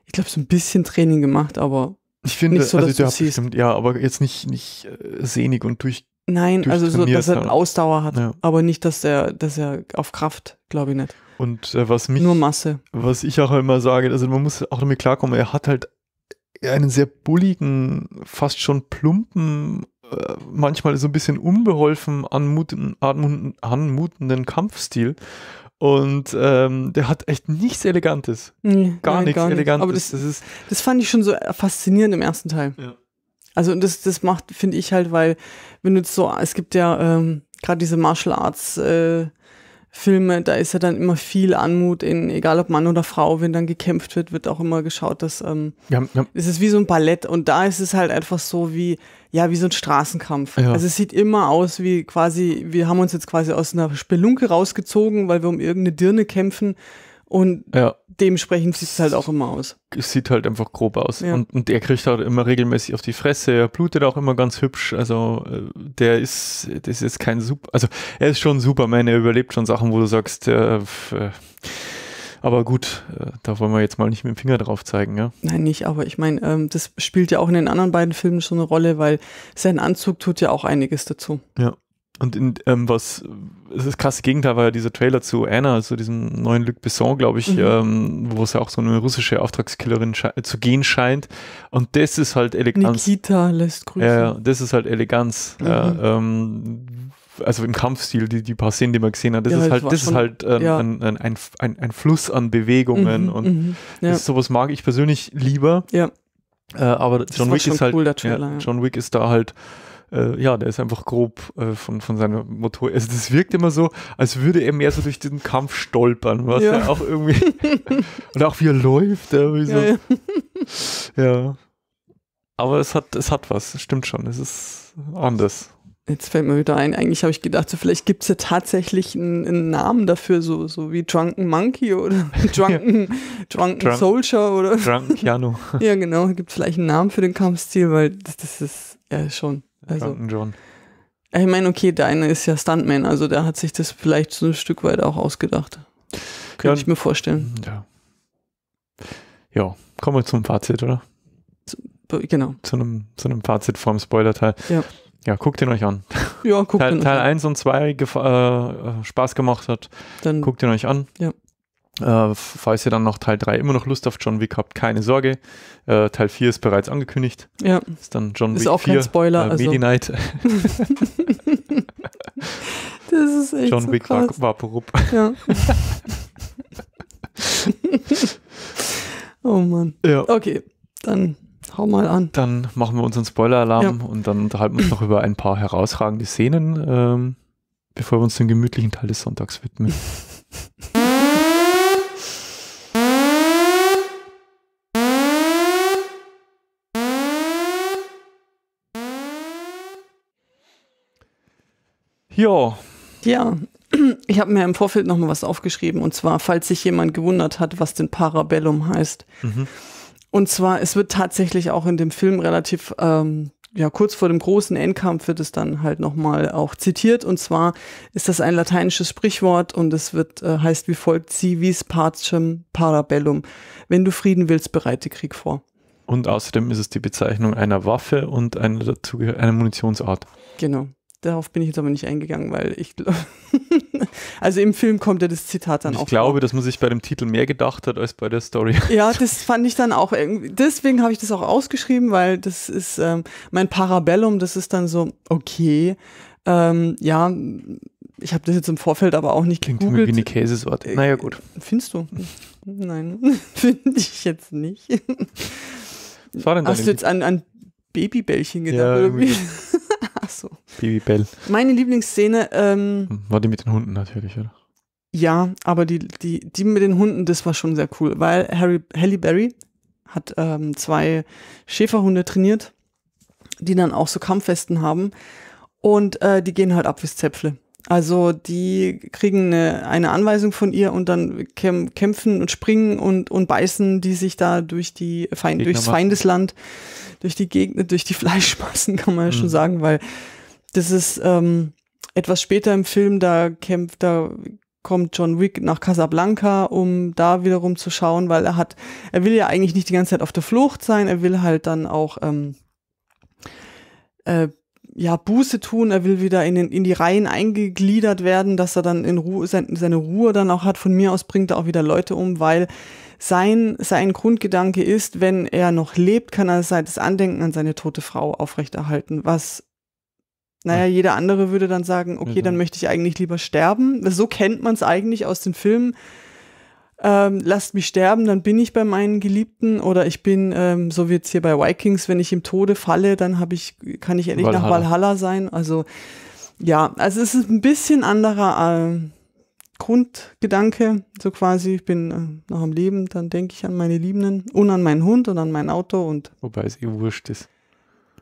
ich glaube, so ein bisschen Training gemacht, aber ich finde, nicht so, also dass der hat bestimmt, ja, aber jetzt nicht, nicht äh, sehnig und durch. Nein, also so, dass er Ausdauer hat, ja. aber nicht, dass er, dass er auf Kraft, glaube ich nicht. Und äh, was mich. Nur Masse. Was ich auch immer sage, also man muss auch damit klarkommen, er hat halt einen sehr bulligen, fast schon plumpen äh, manchmal so ein bisschen unbeholfen anmuten, anmutenden Kampfstil. Und ähm, der hat echt nichts Elegantes. Nee, gar nein, nichts gar nicht. Elegantes. Aber das, das, ist das fand ich schon so faszinierend im ersten Teil. Ja. Also das, das macht, finde ich halt, weil wenn du jetzt so, es gibt ja ähm, gerade diese Martial Arts äh, Filme, da ist ja dann immer viel Anmut in, egal ob Mann oder Frau, wenn dann gekämpft wird, wird auch immer geschaut, dass ähm, ja, ja. es ist wie so ein Ballett und da ist es halt einfach so wie, ja, wie so ein Straßenkampf. Ja. Also es sieht immer aus wie quasi, wir haben uns jetzt quasi aus einer Spelunke rausgezogen, weil wir um irgendeine Dirne kämpfen und ja. dementsprechend sieht es halt auch immer aus. Es sieht halt einfach grob aus. Ja. Und, und er kriegt auch halt immer regelmäßig auf die Fresse, er blutet auch immer ganz hübsch. Also äh, der ist, das ist kein Super, also er ist schon Superman, er überlebt schon Sachen, wo du sagst, äh, äh aber gut, äh, da wollen wir jetzt mal nicht mit dem Finger drauf zeigen, ja? Nein, nicht, aber ich meine, ähm, das spielt ja auch in den anderen beiden Filmen schon eine Rolle, weil sein Anzug tut ja auch einiges dazu. Ja. Und in, ähm, was, das krasse Gegenteil war ja dieser Trailer zu Anna, also diesem neuen Luc Besson, glaube ich, mhm. ähm, wo es ja auch so eine russische Auftragskillerin äh, zu gehen scheint. Und das ist halt Eleganz. Nikita lässt grüßen. Ja, äh, das ist halt Eleganz. Mhm. Äh, ähm, also im Kampfstil, die, die paar Szenen, die man gesehen hat, das ja, ist halt, das schon, ist halt äh, ja. ein, ein, ein, ein, Fluss an Bewegungen mhm, und mhm, ja. das, sowas mag ich persönlich lieber. Ja. Äh, aber das John Wick ist halt, cool, Trailer, John Wick ist da halt, äh, ja, der ist einfach grob äh, von, von seiner Motor. Also das wirkt immer so, als würde er mehr so durch den Kampf stolpern, was ja, auch irgendwie. und auch wie er läuft, ja, so. ja. Aber es hat, es hat was, stimmt schon. Es ist anders. Jetzt fällt mir wieder ein, eigentlich habe ich gedacht, so vielleicht gibt es ja tatsächlich einen, einen, Namen dafür, so, so wie Drunken Monkey oder Drunken, Drunken Drunk, Soldier oder. Drunken Keanu. ja, genau, gibt es vielleicht einen Namen für den Kampfstil, weil das, das ist ja schon. Also, Drunken John. Ich meine, okay, deiner ist ja Stuntman, also der hat sich das vielleicht so ein Stück weit auch ausgedacht. Könnte ja, ich mir vorstellen. Ja. Ja, kommen wir zum Fazit, oder? Zu, genau. Zu einem, zu einem Fazit vorm Spoiler-Teil. Ja. Ja, guckt ihn euch an. Ja, guckt Teil, ihn Teil 1 und 2 äh, äh, Spaß gemacht hat, dann guckt ihn euch an. Ja. Äh, falls ihr dann noch Teil 3 immer noch Lust auf John Wick habt, keine Sorge. Äh, Teil 4 ist bereits angekündigt. Ja. Ist dann John ist Wick auch 4, kein Spoiler. Äh, also. Night. das ist echt John so Wick krass. war Vaporup. Ja. oh Mann. Ja. Okay, dann Hau mal an. Dann machen wir unseren Spoiler-Alarm ja. und dann unterhalten wir uns noch über ein paar herausragende Szenen, ähm, bevor wir uns dem gemütlichen Teil des Sonntags widmen. Ja. Ja, ich habe mir im Vorfeld nochmal was aufgeschrieben und zwar, falls sich jemand gewundert hat, was denn Parabellum heißt. Mhm. Und zwar, es wird tatsächlich auch in dem Film relativ, ähm, ja, kurz vor dem großen Endkampf wird es dann halt nochmal auch zitiert. Und zwar ist das ein lateinisches Sprichwort und es wird, äh, heißt wie folgt, si vis pacem parabellum. Wenn du Frieden willst, bereite Krieg vor. Und außerdem ist es die Bezeichnung einer Waffe und einer, dazu, Munitionsart. Genau. Darauf bin ich jetzt aber nicht eingegangen, weil ich glaube, Also im Film kommt ja das Zitat dann ich auch. Ich glaube, dass man sich bei dem Titel mehr gedacht hat als bei der Story. Ja, das fand ich dann auch irgendwie. Deswegen habe ich das auch ausgeschrieben, weil das ist ähm, mein Parabellum, das ist dann so, okay, ähm, ja, ich habe das jetzt im Vorfeld aber auch nicht Klingt gegoogelt. Klingt wie eine Käsesorte. Naja, gut. Äh, findest du? Nein, finde ich jetzt nicht. Was war denn Hast du jetzt an, an Babybällchen gedacht? Ja, irgendwie. irgendwie? Ach so. Baby Bell. Meine Lieblingsszene. Ähm, war die mit den Hunden natürlich, oder? Ja, aber die, die, die mit den Hunden, das war schon sehr cool, weil Harry, Halle Berry hat ähm, zwei Schäferhunde trainiert, die dann auch so Kampffesten haben. Und äh, die gehen halt ab wie Zäpfle. Also die kriegen eine, eine Anweisung von ihr und dann kämpfen und springen und, und beißen die sich da durch die Feind, durchs Feindesland, durch die Gegner, durch die Fleischmassen, kann man ja mhm. schon sagen, weil das ist ähm, etwas später im Film, da kämpft, da kommt John Wick nach Casablanca, um da wiederum zu schauen, weil er hat, er will ja eigentlich nicht die ganze Zeit auf der Flucht sein, er will halt dann auch ähm, äh, ja, Buße tun, er will wieder in, den, in die Reihen eingegliedert werden, dass er dann in Ruhe, sein, seine Ruhe dann auch hat. Von mir aus bringt er auch wieder Leute um, weil sein, sein Grundgedanke ist, wenn er noch lebt, kann er das Andenken an seine tote Frau aufrechterhalten, was naja, jeder andere würde dann sagen, okay, dann genau. möchte ich eigentlich lieber sterben. So kennt man es eigentlich aus den Filmen. Ähm, lasst mich sterben, dann bin ich bei meinen Geliebten oder ich bin, ähm, so wie jetzt hier bei Vikings, wenn ich im Tode falle, dann habe ich, kann ich endlich nach Valhalla sein. Also ja, also es ist ein bisschen anderer äh, Grundgedanke, so quasi, ich bin äh, noch am Leben, dann denke ich an meine Liebenden und an meinen Hund und an mein Auto und. Wobei es eh wurscht ist.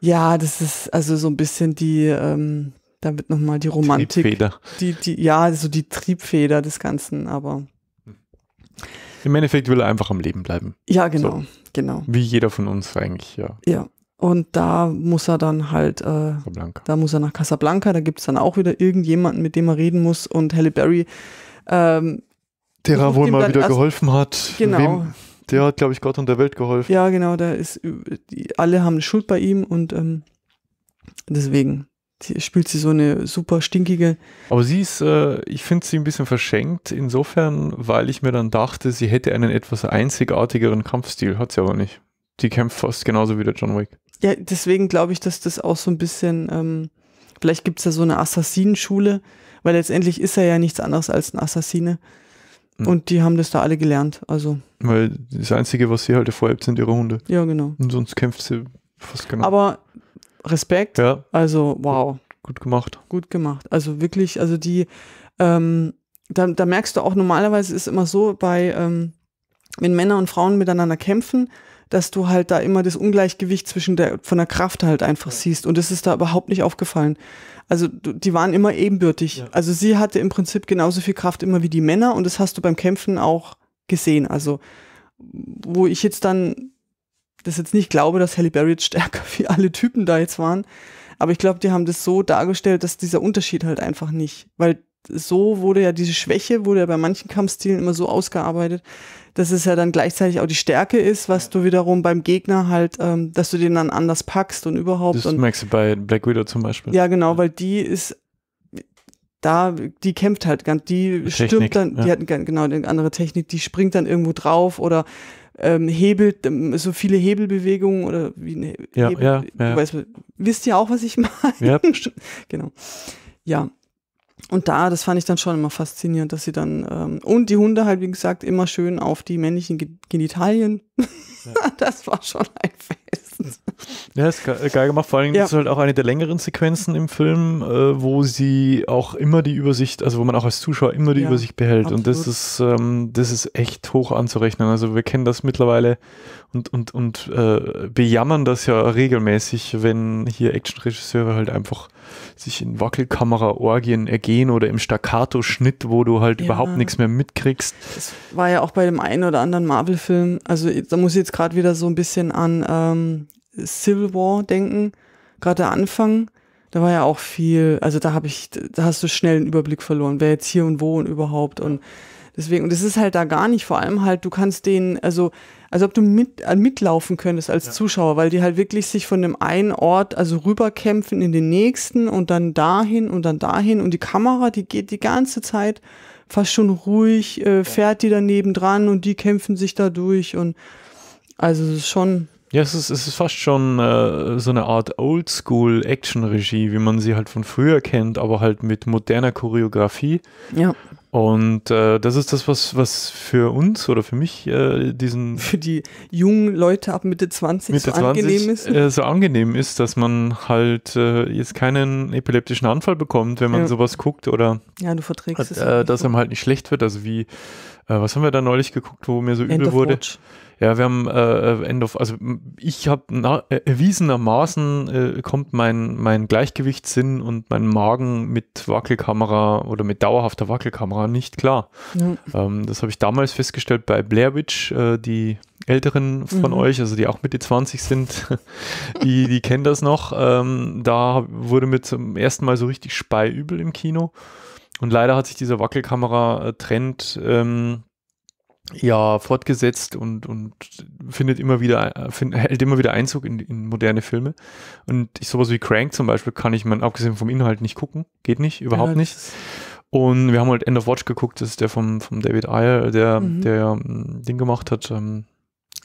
Ja, das ist also so ein bisschen die, ähm, damit nochmal die Romantik. Triebfeder. Die, die, ja, so die Triebfeder des Ganzen, aber. Im Endeffekt will er einfach am Leben bleiben. Ja, genau, so. genau. Wie jeder von uns eigentlich, ja. Ja. Und da muss er dann halt, äh, da muss er nach Casablanca, da gibt es dann auch wieder irgendjemanden, mit dem er reden muss und Halle Berry. Ähm, Der wohl mal wieder geholfen hat. Genau. Wem? Der hat, glaube ich, Gott und der Welt geholfen. Ja, genau, da ist, die, alle haben eine Schuld bei ihm und ähm, deswegen spielt sie so eine super stinkige. Aber sie ist, äh, ich finde sie ein bisschen verschenkt, insofern, weil ich mir dann dachte, sie hätte einen etwas einzigartigeren Kampfstil, hat sie aber nicht. Die kämpft fast genauso wie der John Wick. Ja, deswegen glaube ich, dass das auch so ein bisschen, ähm, vielleicht gibt es da so eine Assassinenschule, weil letztendlich ist er ja nichts anderes als ein Assassine. Hm. Und die haben das da alle gelernt. Also. Weil das Einzige, was sie halt vorhebt, sind ihre Hunde. Ja, genau. Und sonst kämpft sie fast genau. Aber Respekt. Ja. Also, wow. Gut gemacht. Gut gemacht. Also wirklich, also die, ähm, da, da merkst du auch, normalerweise ist immer so bei, ähm, wenn Männer und Frauen miteinander kämpfen, dass du halt da immer das Ungleichgewicht zwischen der, von der Kraft halt einfach ja. siehst. Und das ist da überhaupt nicht aufgefallen. Also die waren immer ebenbürtig. Ja. Also sie hatte im Prinzip genauso viel Kraft immer wie die Männer und das hast du beim Kämpfen auch gesehen. Also wo ich jetzt dann das jetzt nicht glaube, dass Halle Berry jetzt stärker wie alle Typen da jetzt waren, aber ich glaube, die haben das so dargestellt, dass dieser Unterschied halt einfach nicht, weil so wurde ja diese Schwäche, wurde ja bei manchen Kampfstilen immer so ausgearbeitet, dass es ja dann gleichzeitig auch die Stärke ist, was du wiederum beim Gegner halt, ähm, dass du den dann anders packst und überhaupt. Das und, merkst du bei Black Widow zum Beispiel. Ja, genau, weil die ist da, die kämpft halt ganz, die Technik, stürmt dann, die hat genau eine andere Technik, die springt dann irgendwo drauf oder ähm, hebelt, ähm, so viele Hebelbewegungen oder wie eine ja, Hebel, ja, ja. Du weißt, wisst ihr auch, was ich meine? Ja. genau. Ja, und da, das fand ich dann schon immer faszinierend, dass sie dann, ähm, und die Hunde halt, wie gesagt, immer schön auf die männlichen Genitalien. Ja. das war schon ein Fan. Ja, ist äh, geil gemacht. Vor allem ja. ist halt auch eine der längeren Sequenzen im Film, äh, wo sie auch immer die Übersicht, also wo man auch als Zuschauer immer die ja, Übersicht behält. Absolut. Und das ist, ähm, das ist echt hoch anzurechnen. Also wir kennen das mittlerweile und, und, und äh, bejammern das ja regelmäßig, wenn hier Actionregisseure halt einfach sich in Wackelkamera-Orgien ergehen oder im Staccato-Schnitt, wo du halt ja. überhaupt nichts mehr mitkriegst. Das war ja auch bei dem einen oder anderen Marvel-Film. Also da muss ich jetzt gerade wieder so ein bisschen an ähm, ähm, Civil War denken, gerade der Anfang. Da war ja auch viel, also da habe ich, da hast du schnell einen Überblick verloren, wer jetzt hier und wo und überhaupt und deswegen, und das ist halt da gar nicht, vor allem halt, du kannst denen, also, als ob du mit, äh, mitlaufen könntest als ja. Zuschauer, weil die halt wirklich sich von dem einen Ort, also rüberkämpfen in den nächsten und dann dahin und dann dahin und die Kamera, die geht die ganze Zeit fast schon ruhig, äh, fährt die daneben dran und die kämpfen sich da durch und also es ist schon ja, es ist, es ist fast schon äh, so eine Art Oldschool-Action-Regie, wie man sie halt von früher kennt, aber halt mit moderner Choreografie. Ja. Und äh, das ist das, was, was für uns oder für mich äh, diesen. Für die jungen Leute ab Mitte 20 Mitte so angenehm ist. Äh, so angenehm ist, dass man halt äh, jetzt keinen epileptischen Anfall bekommt, wenn man ja. sowas guckt oder. Ja, du verträgst es. Äh, dass einem halt nicht schlecht wird. Also wie, äh, was haben wir da neulich geguckt, wo mir so End übel wurde? Watch. Ja, wir haben äh, äh End of, also ich habe äh, erwiesenermaßen äh, kommt mein, mein Gleichgewichtssinn und mein Magen mit Wackelkamera oder mit dauerhafter Wackelkamera nicht klar. Mhm. Ähm, das habe ich damals festgestellt bei Blair Witch, äh, die Älteren von mhm. euch, also die auch Mitte 20 sind, die, die kennen das noch. Ähm, da wurde mir zum ersten Mal so richtig speiübel im Kino. Und leider hat sich dieser Wackelkamera-Trend ähm, ja fortgesetzt und, und findet immer wieder, äh, find, hält immer wieder Einzug in, in moderne Filme. Und ich, sowas wie Crank zum Beispiel kann ich, man abgesehen vom Inhalt nicht gucken. Geht nicht, überhaupt ja, nicht. Und wir haben halt End of Watch geguckt, das ist der vom, vom David Ayer, der, mhm. der um, ähm, Ding gemacht hat, ähm,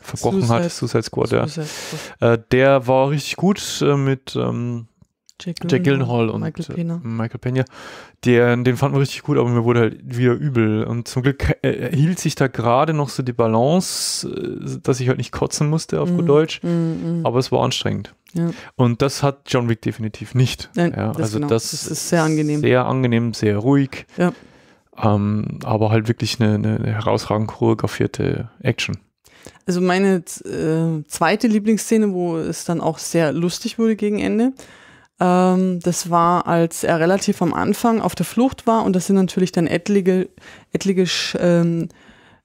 verbrochen Suicide. hat, Suicide Squad, Suicide. ja. Äh, der war richtig gut äh, mit ähm, Jack, Gillenhall und Michael äh, Pena. Michael Pena. Der, äh, den fand man richtig gut, aber mir wurde halt wieder übel. Und zum Glück äh, hielt sich da gerade noch so die Balance, äh, dass ich halt nicht kotzen musste auf mm, gut Deutsch. Mm, mm. Aber es war anstrengend. Ja. Und das hat John Wick definitiv nicht. Nein, ja, das also genau. das, das, ist sehr angenehm. Sehr angenehm, sehr ruhig. Ja. Ähm, aber halt wirklich eine, eine herausragend choreografierte Action. Also meine äh, zweite Lieblingsszene, wo es dann auch sehr lustig wurde gegen Ende, ähm, das war, als er relativ am Anfang auf der Flucht war und das sind natürlich dann etliche, etliche ähm,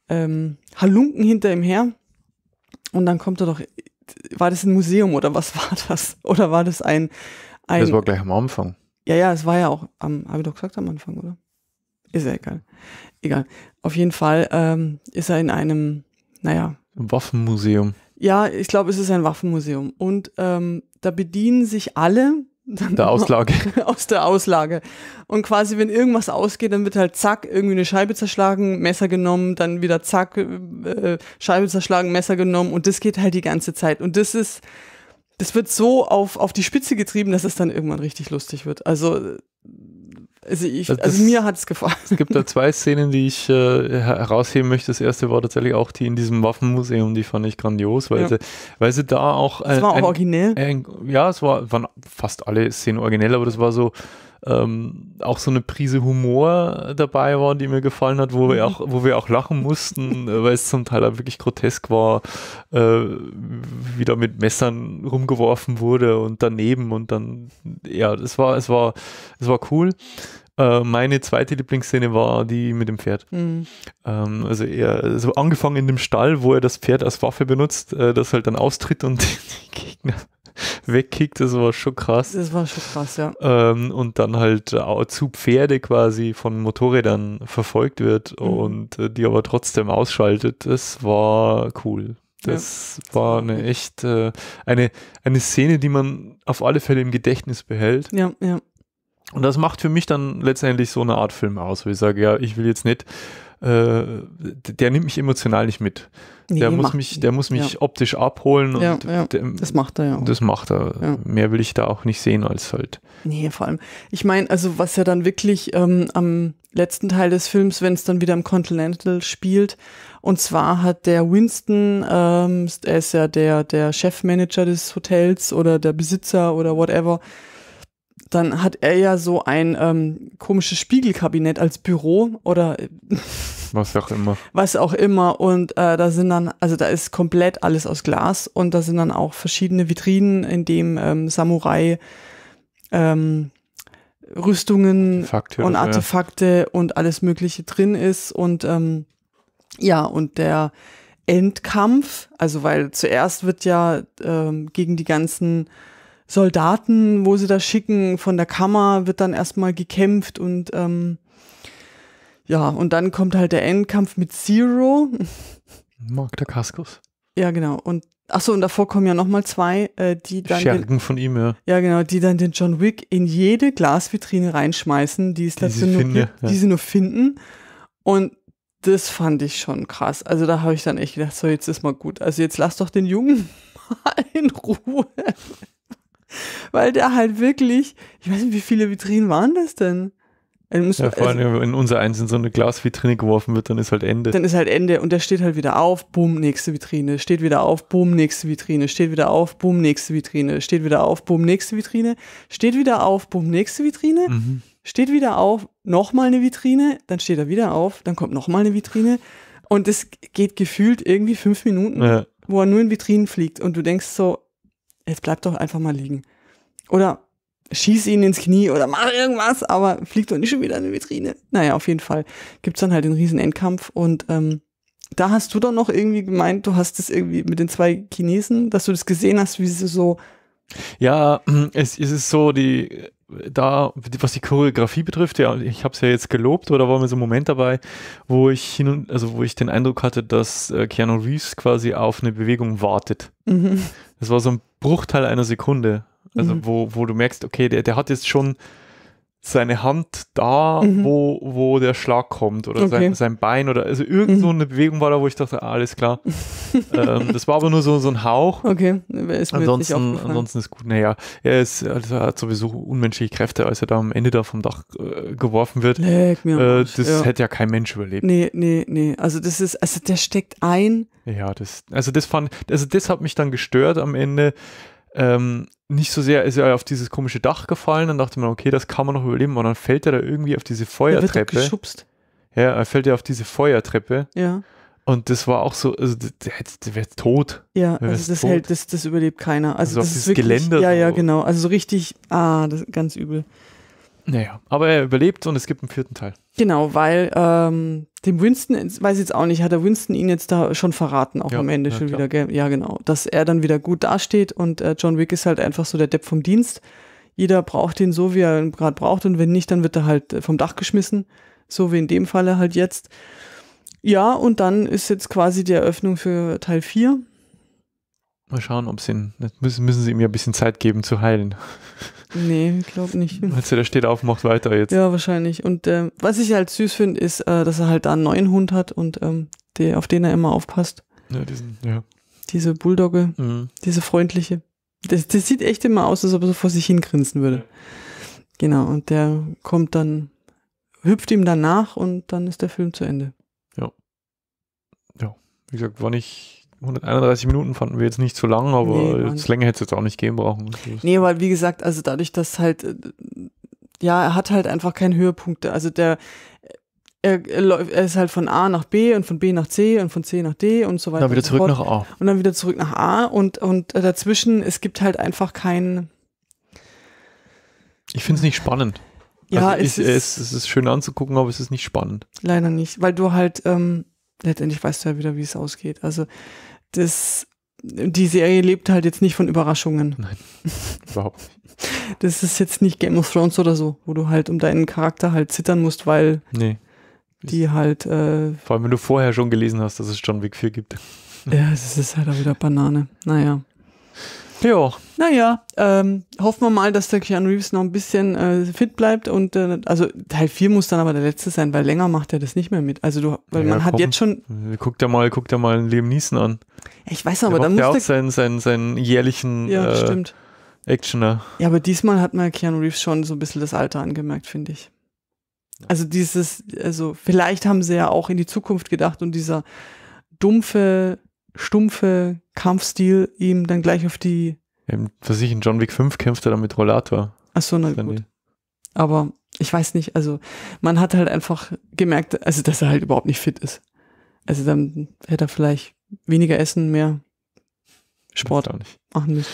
ähm, Halunken hinter ihm her. Und dann kommt er doch, war das ein Museum oder was war das? Oder war das ein... ein das war gleich am Anfang. Ja, ja, es war ja auch am, habe ich doch gesagt am Anfang, oder? Ist ja egal. Egal. Auf jeden Fall ähm, ist er in einem, naja. Waffenmuseum. Ja, ich glaube, es ist ein Waffenmuseum. Und ähm, da bedienen sich alle der Auslage. Aus der Auslage. Und quasi, wenn irgendwas ausgeht, dann wird halt zack, irgendwie eine Scheibe zerschlagen, Messer genommen, dann wieder zack, äh, Scheibe zerschlagen, Messer genommen und das geht halt die ganze Zeit. Und das ist, das wird so auf, auf die Spitze getrieben, dass es dann irgendwann richtig lustig wird. Also also, ich, also das, mir hat es gefallen. Es gibt da zwei Szenen, die ich äh, herausheben möchte. Das erste war tatsächlich auch die in diesem Waffenmuseum, die fand ich grandios, weil, ja. sie, weil sie da auch. Äh, war auch ein, originell. Ein, ja, es war, waren fast alle Szenen originell, aber das war so ähm, auch so eine Prise Humor dabei war, die mir gefallen hat, wo wir mhm. auch, wo wir auch lachen mussten, äh, weil es zum Teil auch wirklich grotesk war, äh, wie da mit Messern rumgeworfen wurde und daneben und dann, ja, es war, es war, es war cool äh, meine zweite Lieblingsszene war die mit dem Pferd. Mhm. Ähm, also er, also angefangen in dem Stall, wo er das Pferd als Waffe benutzt, äh, das halt dann austritt und die Gegner wegkickt, das war schon krass. Das war schon krass, ja. Ähm, und dann halt äh, zu Pferde quasi von Motorrädern verfolgt wird mhm. und äh, die aber trotzdem ausschaltet. Das war cool. Das ja. war eine echt äh, eine, eine Szene, die man auf alle Fälle im Gedächtnis behält. Ja, ja. Und das macht für mich dann letztendlich so eine Art Film aus, wo ich sage, ja, ich will jetzt nicht äh, der nimmt mich emotional nicht mit. Nee, der, muss mich, der muss mich ja. optisch abholen. Ja, ja. Der, das macht er ja. Auch. Das macht er. Mehr will ich da auch nicht sehen als halt. Nee, vor allem. Ich meine, also was ja dann wirklich ähm, am letzten Teil des Films, wenn es dann wieder im Continental spielt, und zwar hat der Winston, ähm, er ist ja der, der Chefmanager des Hotels oder der Besitzer oder whatever, dann hat er ja so ein ähm, komisches Spiegelkabinett als Büro oder äh, was auch immer. Was auch immer. Und äh, da sind dann, also da ist komplett alles aus Glas und da sind dann auch verschiedene Vitrinen, in dem ähm, Samurai ähm, Rüstungen Artefakte, und Artefakte ja. und alles Mögliche drin ist. Und ähm, ja, und der Endkampf, also weil zuerst wird ja ähm, gegen die ganzen Soldaten, wo sie da schicken, von der Kammer wird dann erstmal gekämpft und ähm, ja, und dann kommt halt der Endkampf mit Zero. Mark der Kaskus. Ja, genau. Und achso, und davor kommen ja nochmal zwei, äh, die dann. Schergen den, von ihm, ja. Ja, genau, die dann den John Wick in jede Glasvitrine reinschmeißen, die es dazu nur finde, gibt, ja. die sie nur finden. Und das fand ich schon krass. Also da habe ich dann echt gedacht, so jetzt ist mal gut. Also jetzt lass doch den Jungen mal in Ruhe. Weil der halt wirklich, ich weiß nicht, wie viele Vitrinen waren das denn? Müssen, ja, vor allem, also, wenn unser Eins in so eine Glasvitrine geworfen wird, dann ist halt Ende. Dann ist halt Ende und der steht halt wieder auf, bumm, nächste Vitrine, steht wieder auf, bumm, nächste Vitrine, steht wieder auf, bumm, nächste Vitrine, steht wieder auf, bumm, nächste Vitrine, steht wieder auf, bumm, nächste Vitrine, mhm. steht wieder auf, nochmal eine Vitrine, dann steht er wieder auf, dann kommt nochmal eine Vitrine und es geht gefühlt irgendwie fünf Minuten, ja. wo er nur in Vitrinen fliegt und du denkst so, jetzt bleib doch einfach mal liegen. Oder schieß ihn ins Knie oder mach irgendwas, aber fliegt doch nicht schon wieder in die Vitrine. Naja, auf jeden Fall gibt es dann halt den riesen Endkampf und ähm, da hast du doch noch irgendwie gemeint, du hast das irgendwie mit den zwei Chinesen, dass du das gesehen hast, wie sie so. Ja, es, es ist so, die da, was die Choreografie betrifft, ja, ich habe es ja jetzt gelobt oder war mir so ein Moment dabei, wo ich hin und, also wo ich den Eindruck hatte, dass äh, Keanu Reeves quasi auf eine Bewegung wartet. Mhm. Das war so ein Bruchteil einer Sekunde. Also mhm. wo, wo du merkst, okay, der, der hat jetzt schon seine Hand da, mhm. wo, wo der Schlag kommt oder okay. sein, sein Bein oder also irgend so mhm. eine Bewegung war da, wo ich dachte, ah, alles klar. ähm, das war aber nur so, so ein Hauch. Okay, ist ansonsten, ansonsten ist gut. Naja, er ist also er hat sowieso unmenschliche Kräfte, als er da am Ende da vom Dach äh, geworfen wird. Äh, das ja. hätte ja kein Mensch überlebt. Nee, nee, nee. Also das ist, also der steckt ein. Ja, das, also das fand, also das hat mich dann gestört am Ende. Ähm, nicht so sehr ist er auf dieses komische Dach gefallen. Dann dachte man, okay, das kann man noch überleben. Und dann fällt er da irgendwie auf diese Feuertreppe. Er wird geschubst. Ja, er fällt ja auf diese Feuertreppe. Ja. Und das war auch so, also der, der wäre tot. Ja, der also das tot. hält, das, das überlebt keiner. Also, also das auf ist dieses wirklich, Geländer. Ja, ja, genau. Also so richtig, ah, das ist ganz übel. Naja, aber er überlebt und es gibt einen vierten Teil. Genau, weil ähm, dem Winston, weiß ich jetzt auch nicht, hat der Winston ihn jetzt da schon verraten, auch ja, am Ende ja, schon klar. wieder, gell? Ja, genau. Dass er dann wieder gut dasteht und äh, John Wick ist halt einfach so der Depp vom Dienst. Jeder braucht ihn so, wie er ihn gerade braucht und wenn nicht, dann wird er halt äh, vom Dach geschmissen. So wie in dem Falle halt jetzt. Ja, und dann ist jetzt quasi die Eröffnung für Teil 4. Mal schauen, ob sie ihn. Müssen, müssen sie ihm ja ein bisschen Zeit geben zu heilen. Nee, ich glaube nicht. Als er da steht auf, macht weiter jetzt. Ja, wahrscheinlich. Und ähm, was ich halt süß finde, ist, äh, dass er halt da einen neuen Hund hat und ähm, der, auf den er immer aufpasst. Ja, diesen, ja. Diese Bulldogge, mhm. diese freundliche. Das, das sieht echt immer aus, als ob er so vor sich hingrinsen würde. Genau, und der kommt dann, hüpft ihm danach und dann ist der Film zu Ende. Ja. Ja, wie gesagt, war nicht 131 Minuten fanden wir jetzt nicht zu lang, aber nee, jetzt länger hätte es jetzt auch nicht gehen brauchen. Nee, weil wie gesagt, also dadurch, dass halt, äh, ja, er hat halt einfach keinen Höhepunkte. Also der, äh, er, er ist halt von A nach B und von B nach C und von C nach D und so weiter. Dann wieder zurück nach A. Und dann wieder zurück nach A und, und dazwischen, es gibt halt einfach keinen. Ich finde es nicht spannend. Ja, also es, ich, ist, es, ist schön anzugucken, aber es ist nicht spannend. Leider nicht, weil du halt ähm, letztendlich weißt du ja wieder, wie es ausgeht. Also das, die Serie lebt halt jetzt nicht von Überraschungen. Nein, überhaupt nicht. Das ist jetzt nicht Game of Thrones oder so, wo du halt um deinen Charakter halt zittern musst, weil nee. die halt. Äh, Vor allem, wenn du vorher schon gelesen hast, dass es John Wick 4 gibt. Ja, es ist halt auch wieder Banane. Naja. Ja. Naja, ähm, hoffen wir mal, dass der Keanu Reeves noch ein bisschen äh, fit bleibt und äh, also Teil 4 muss dann aber der letzte sein, weil länger macht er das nicht mehr mit. Also du, weil ja, man komm. hat jetzt schon. Guck dir mal, guck dir mal ein Leben Niesen an. Ich weiß aber, da muss der auch seinen, seinen, seinen jährlichen ja, äh, stimmt. Actioner. Ja, aber diesmal hat man Keanu Reeves schon so ein bisschen das Alter angemerkt, finde ich. Also dieses, also vielleicht haben sie ja auch in die Zukunft gedacht und dieser dumpfe stumpfe Kampfstil ihm dann gleich auf die. Was ich in John Wick 5 kämpft er dann mit Rollator. Achso, na gut. Aber ich weiß nicht, also man hat halt einfach gemerkt, also dass er halt überhaupt nicht fit ist. Also dann hätte er vielleicht weniger essen, mehr Sport machen müssen.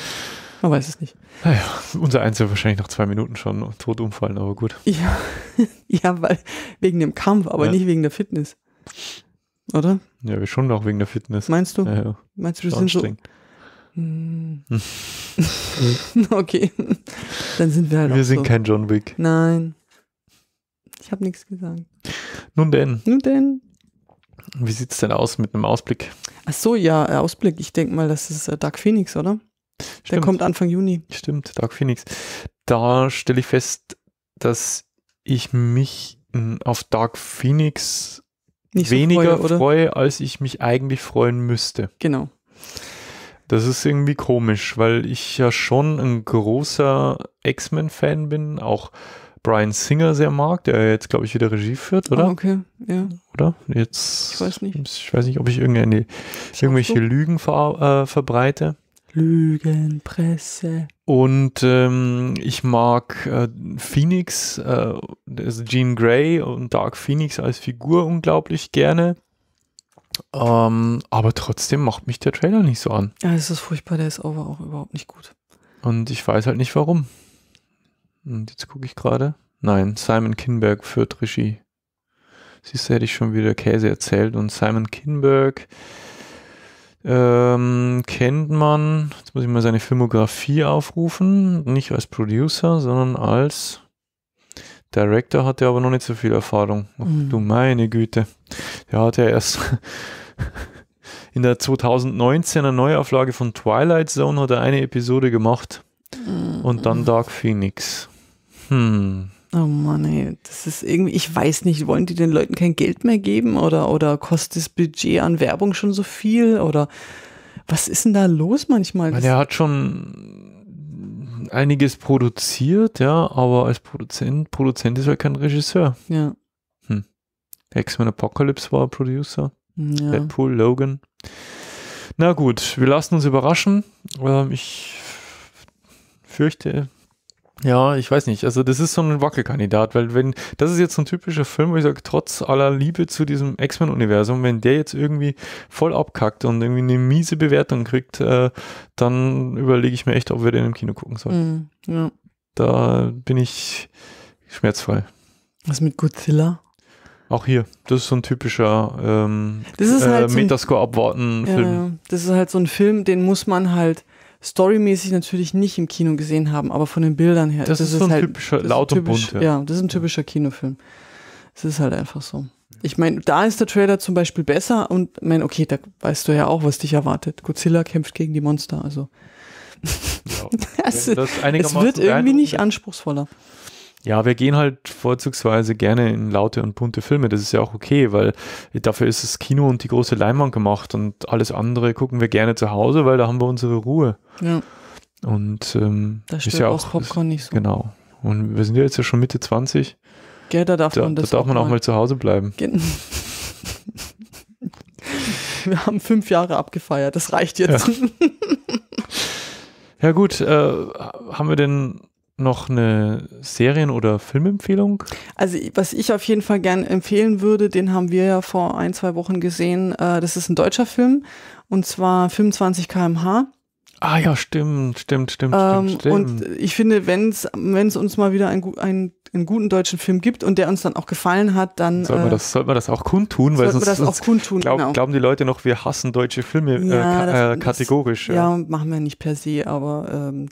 Man weiß es nicht. Naja, unser Einzel wahrscheinlich noch zwei Minuten schon tot umfallen, aber gut. Ja, ja weil, wegen dem Kampf, aber ja. nicht wegen der Fitness oder? Ja, wir schon auch wegen der Fitness. Meinst du? Ja, ja. Meinst du, wir sind so. Hm. okay, dann sind wir halt. Wir sind so. kein John Wick. Nein, ich habe nichts gesagt. Nun denn. Nun denn. Wie sieht's denn aus mit einem Ausblick? Ach so, ja, äh, Ausblick. Ich denke mal, das ist äh, Dark Phoenix, oder? Stimmt. Der kommt Anfang Juni. Stimmt, Dark Phoenix. Da stelle ich fest, dass ich mich hm, auf Dark Phoenix nicht weniger so freue, freue, als ich mich eigentlich freuen müsste. Genau. Das ist irgendwie komisch, weil ich ja schon ein großer X-Men-Fan bin, auch Brian Singer sehr mag, der jetzt, glaube ich, wieder Regie führt, oder? Ah, okay, ja. Oder? Jetzt. Ich weiß nicht. Ich weiß nicht, ob ich irgendeine, irgendwelche Lügen ver, äh, verbreite. Lügenpresse. Und ähm, ich mag äh, Phoenix, äh, also Jean Grey und Dark Phoenix als Figur unglaublich gerne. Ähm, aber trotzdem macht mich der Trailer nicht so an. Ja, es ist furchtbar, der ist aber auch überhaupt nicht gut. Und ich weiß halt nicht warum. Und jetzt gucke ich gerade. Nein, Simon Kinberg führt Regie. Siehst du, hätte ich schon wieder Käse erzählt. Und Simon Kinberg ähm, kennt man, jetzt muss ich mal seine Filmografie aufrufen, nicht als Producer, sondern als Director hat er aber noch nicht so viel Erfahrung. Mhm. Du meine Güte. Der hat ja erst in der 2019er Neuauflage von Twilight Zone hat er eine Episode gemacht mhm. und dann Dark Phoenix. Hm. Oh Mann, ey, das ist irgendwie, ich weiß nicht, wollen die den Leuten kein Geld mehr geben oder, oder kostet das Budget an Werbung schon so viel oder was ist denn da los manchmal? Ja, der hat schon einiges produziert, ja, aber als Produzent, Produzent ist halt kein Regisseur. Ja. Hm. X-Men Apocalypse war Producer. Ja. Deadpool, Logan. Na gut, wir lassen uns überraschen. Ähm, ich fürchte, ja, ich weiß nicht. Also das ist so ein Wackelkandidat, weil wenn, das ist jetzt so ein typischer Film, wo ich sage, trotz aller Liebe zu diesem X-Men-Universum, wenn der jetzt irgendwie voll abkackt und irgendwie eine miese Bewertung kriegt, äh, dann überlege ich mir echt, ob wir den im Kino gucken sollen. Mm, ja. Da bin ich schmerzfrei. Was mit Godzilla? Auch hier, das ist so ein typischer ähm, das äh, halt Metascore-Abwarten-Film. Ja, das ist halt so ein Film, den muss man halt storymäßig natürlich nicht im Kino gesehen haben, aber von den Bildern her. Das, das ist, so ein halt, typischer, laut und bunt. Ja. ja, das ist ein typischer Kinofilm. Es ist halt einfach so. Ich meine, da ist der Trailer zum Beispiel besser und ich meine, okay, da weißt du ja auch, was dich erwartet. Godzilla kämpft gegen die Monster, also. Ja, das, es wird irgendwie nicht anspruchsvoller ja, wir gehen halt vorzugsweise gerne in laute und bunte Filme. Das ist ja auch okay, weil dafür ist das Kino und die große Leinwand gemacht und alles andere gucken wir gerne zu Hause, weil da haben wir unsere Ruhe. Ja. Und ähm, da ist ja auch, auch Popcorn ist, nicht so. Genau. Und wir sind ja jetzt ja schon Mitte 20. Gell, da darf da, man das. Da darf man auch mal, mal zu Hause bleiben. wir haben fünf Jahre abgefeiert, das reicht jetzt. Ja, ja gut, äh, haben wir denn noch eine Serien- oder Filmempfehlung? Also was ich auf jeden Fall gern empfehlen würde, den haben wir ja vor ein, zwei Wochen gesehen. Äh, das ist ein deutscher Film und zwar 25 km/h. Ah ja, stimmt, stimmt, stimmt, ähm, stimmt, stimmt. Und ich finde, wenn es uns mal wieder einen, einen, einen, guten deutschen Film gibt und der uns dann auch gefallen hat, dann sollten wir äh, das, sollten wir das auch kundtun, weil sonst, das auch kundtun, glaub, genau. glauben die Leute noch, wir hassen deutsche Filme äh, ja, äh, das, kategorisch. Das, ja. ja. machen wir nicht per se, aber ähm,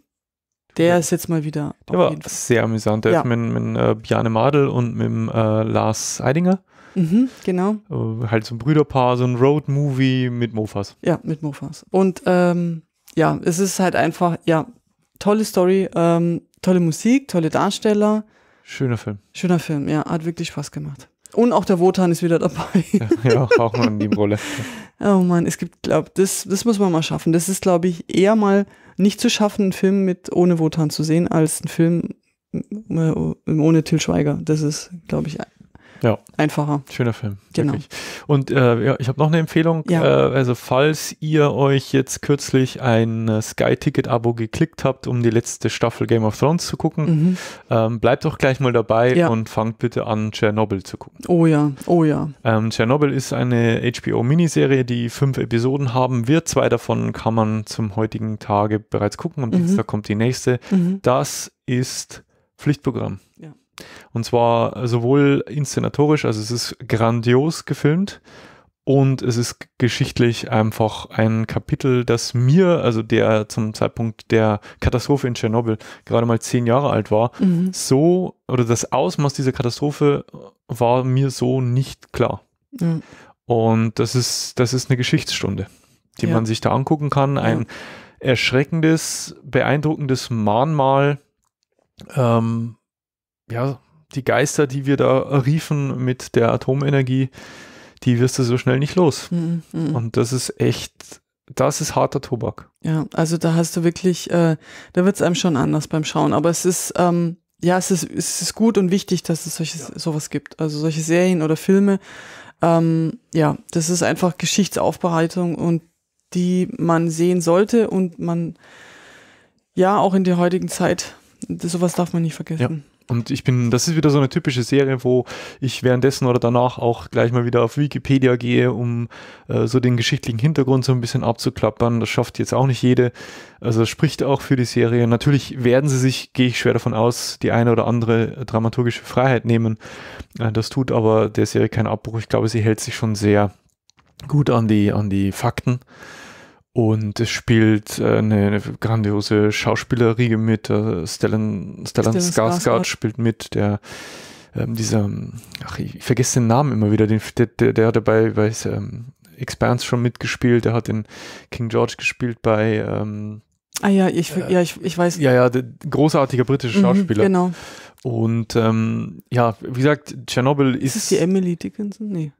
der ja. ist jetzt mal wieder. Der war sehr amüsant. Der ja. ist mit, mit äh, Bjarne Madel und mit äh, Lars Eidinger. Mhm, genau. Äh, halt so ein Brüderpaar, so ein Road-Movie mit Mofas. Ja, mit Mofas. Und ähm, ja, es ist halt einfach, ja, tolle Story, ähm, tolle Musik, tolle Darsteller. Schöner Film. Schöner Film, ja, hat wirklich Spaß gemacht. Und auch der Wotan ist wieder dabei. ja, auch mal in die Rolle. Oh Mann, es gibt, glaube das, das muss man mal schaffen. Das ist, glaube ich, eher mal nicht zu schaffen, einen Film mit ohne Wotan zu sehen, als einen Film äh, ohne Till Schweiger. Das ist, glaube ich, ja. einfacher. Schöner Film. Genau. Wirklich. Und äh, ja, ich habe noch eine Empfehlung. Ja. Äh, also falls ihr euch jetzt kürzlich ein äh, Sky-Ticket-Abo geklickt habt, um die letzte Staffel Game of Thrones zu gucken, mhm. ähm, bleibt doch gleich mal dabei ja. und fangt bitte an, Tschernobyl zu gucken. Oh ja, oh ja. Ähm, Tschernobyl ist eine HBO-Miniserie, die fünf Episoden haben wird. Zwei davon kann man zum heutigen Tage bereits gucken. und mhm. Dienstag kommt die nächste. Mhm. Das ist Pflichtprogramm. Ja. Und zwar sowohl inszenatorisch, also es ist grandios gefilmt und es ist geschichtlich einfach ein Kapitel, das mir, also der zum Zeitpunkt der Katastrophe in Tschernobyl gerade mal zehn Jahre alt war, mhm. so oder das Ausmaß dieser Katastrophe war mir so nicht klar. Mhm. Und das ist, das ist eine Geschichtsstunde, die ja. man sich da angucken kann. Ein ja. erschreckendes, beeindruckendes Mahnmal ähm, ja, die Geister, die wir da riefen mit der Atomenergie, die wirst du so schnell nicht los. Mm -mm. Und das ist echt, das ist harter Tobak. Ja, also da hast du wirklich, äh, da wird es einem schon anders beim Schauen. Aber es ist, ähm, ja, es ist, es ist gut und wichtig, dass es solches, ja. sowas gibt. Also solche Serien oder Filme. Ähm, ja, das ist einfach Geschichtsaufbereitung und die man sehen sollte und man ja auch in der heutigen Zeit, das, sowas darf man nicht vergessen. Ja. Und ich bin, das ist wieder so eine typische Serie, wo ich währenddessen oder danach auch gleich mal wieder auf Wikipedia gehe, um äh, so den geschichtlichen Hintergrund so ein bisschen abzuklappern. Das schafft jetzt auch nicht jede. Also das spricht auch für die Serie. Natürlich werden sie sich, gehe ich schwer davon aus, die eine oder andere dramaturgische Freiheit nehmen. Äh, das tut aber der Serie keinen Abbruch. Ich glaube, sie hält sich schon sehr gut an die, an die Fakten. Und es spielt äh, eine, grandiose Schauspielerie mit. Äh, Stellan, Stellan, Stellan Skarsgård, Skarsgård spielt mit, der ähm, dieser, ach, ich vergesse den Namen immer wieder, den, der, der, der dabei bei ähm, Expanse schon mitgespielt, der hat den King George gespielt bei. Ähm, ah ja, ich, äh, ja, ich, ich weiß. Ja, ja, großartiger britischer mhm, Schauspieler. Mhm, genau. Und ähm, ja, wie gesagt, Tschernobyl ist. Ist die Emily Dickinson? Nee.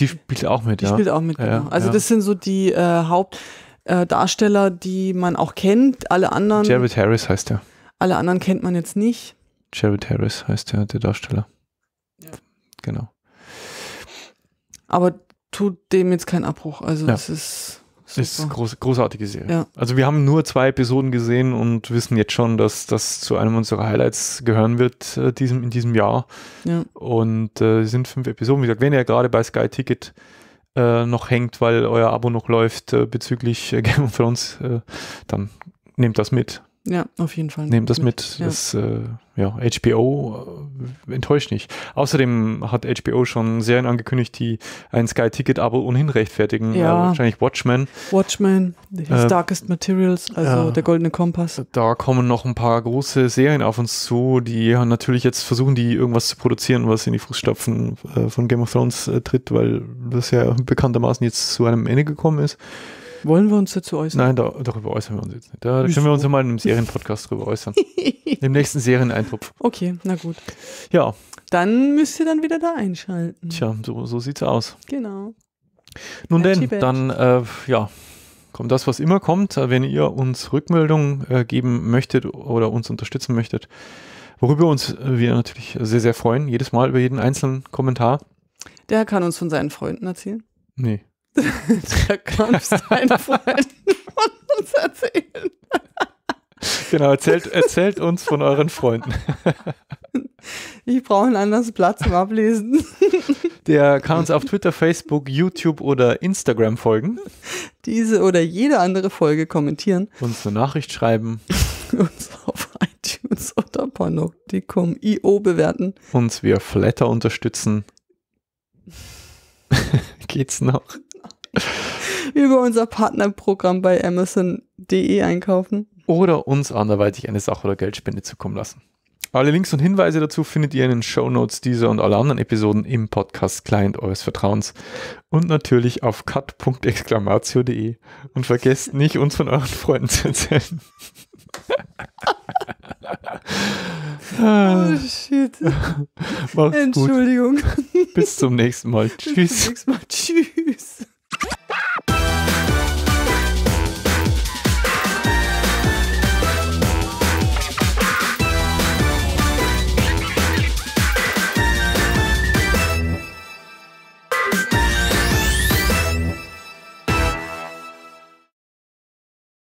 Die spielt auch mit, die ja. Die spielt auch mit, genau. Ja, also ja. das sind so die äh, Haupt äh, Darsteller, die man auch kennt. Alle anderen. Jared Harris heißt er. Alle anderen kennt man jetzt nicht. Jared Harris heißt ja der Darsteller. Ja. Genau. Aber tut dem jetzt keinen Abbruch. Also ja. es ist. Super. Ist eine groß, großartige Serie. Ja. Also wir haben nur zwei Episoden gesehen und wissen jetzt schon, dass das zu einem unserer Highlights gehören wird äh, diesem, in diesem Jahr. Ja. Und äh, es sind fünf Episoden. Wie gesagt, wenn ihr gerade bei Sky Ticket äh, noch hängt, weil euer Abo noch läuft äh, bezüglich äh, Game of Thrones, äh, dann nehmt das mit. Ja, auf jeden Fall. Nehmt das mit. mit. Ja. äh, ja, HBO äh, enttäuscht nicht. Außerdem hat HBO schon Serien angekündigt, die ein Sky-Ticket-Abo ohnehin rechtfertigen. Ja. Äh, wahrscheinlich Watchmen. Watchmen, His äh, Darkest Materials, also der Goldene Kompass. Da kommen noch ein paar große Serien auf uns zu, die natürlich jetzt versuchen, die irgendwas zu produzieren, was in die Fußstapfen äh, von Game of Thrones äh, tritt, weil das ja bekanntermaßen jetzt zu einem Ende gekommen ist. Wollen wir uns dazu äußern? Nein, da, darüber äußern wir uns jetzt nicht. Da Wieso? können wir uns ja mal in einem Serienpodcast drüber äußern. Im nächsten Serieneintopf. Okay, na gut. Ja. Dann müsst ihr dann wieder da einschalten. Tja, so, so sieht's aus. Genau. Nun denn, dann, äh, ja, kommt das, was immer kommt. Äh, wenn ihr uns Rückmeldungen äh, geben möchtet oder uns unterstützen möchtet, worüber uns äh, wir natürlich sehr, sehr freuen, jedes Mal über jeden einzelnen Kommentar. Der kann uns von seinen Freunden erzählen. Nee da kommst dein Freund von uns erzählen. Genau, erzählt, erzählt uns von euren Freunden. Ich brauche einen anderen Platz zum Ablesen. Der kann uns auf Twitter, Facebook, YouTube oder Instagram folgen. Diese oder jede andere Folge kommentieren. Uns eine Nachricht schreiben. uns auf iTunes oder Panoptikum.io bewerten. Uns via Flatter unterstützen. Geht's noch? über unser Partnerprogramm bei Amazon.de einkaufen. Oder uns anderweitig eine Sache oder Geldspende zukommen lassen. Alle Links und Hinweise dazu findet ihr in den Show Notes dieser und aller anderen Episoden im Podcast Client eures Vertrauens und natürlich auf cut.exclamatio.de. Und vergesst nicht, uns von euren Freunden zu erzählen. oh shit. Entschuldigung. Gut. Bis zum nächsten Mal. Tschüss. Bis zum nächsten Mal. Tschüss.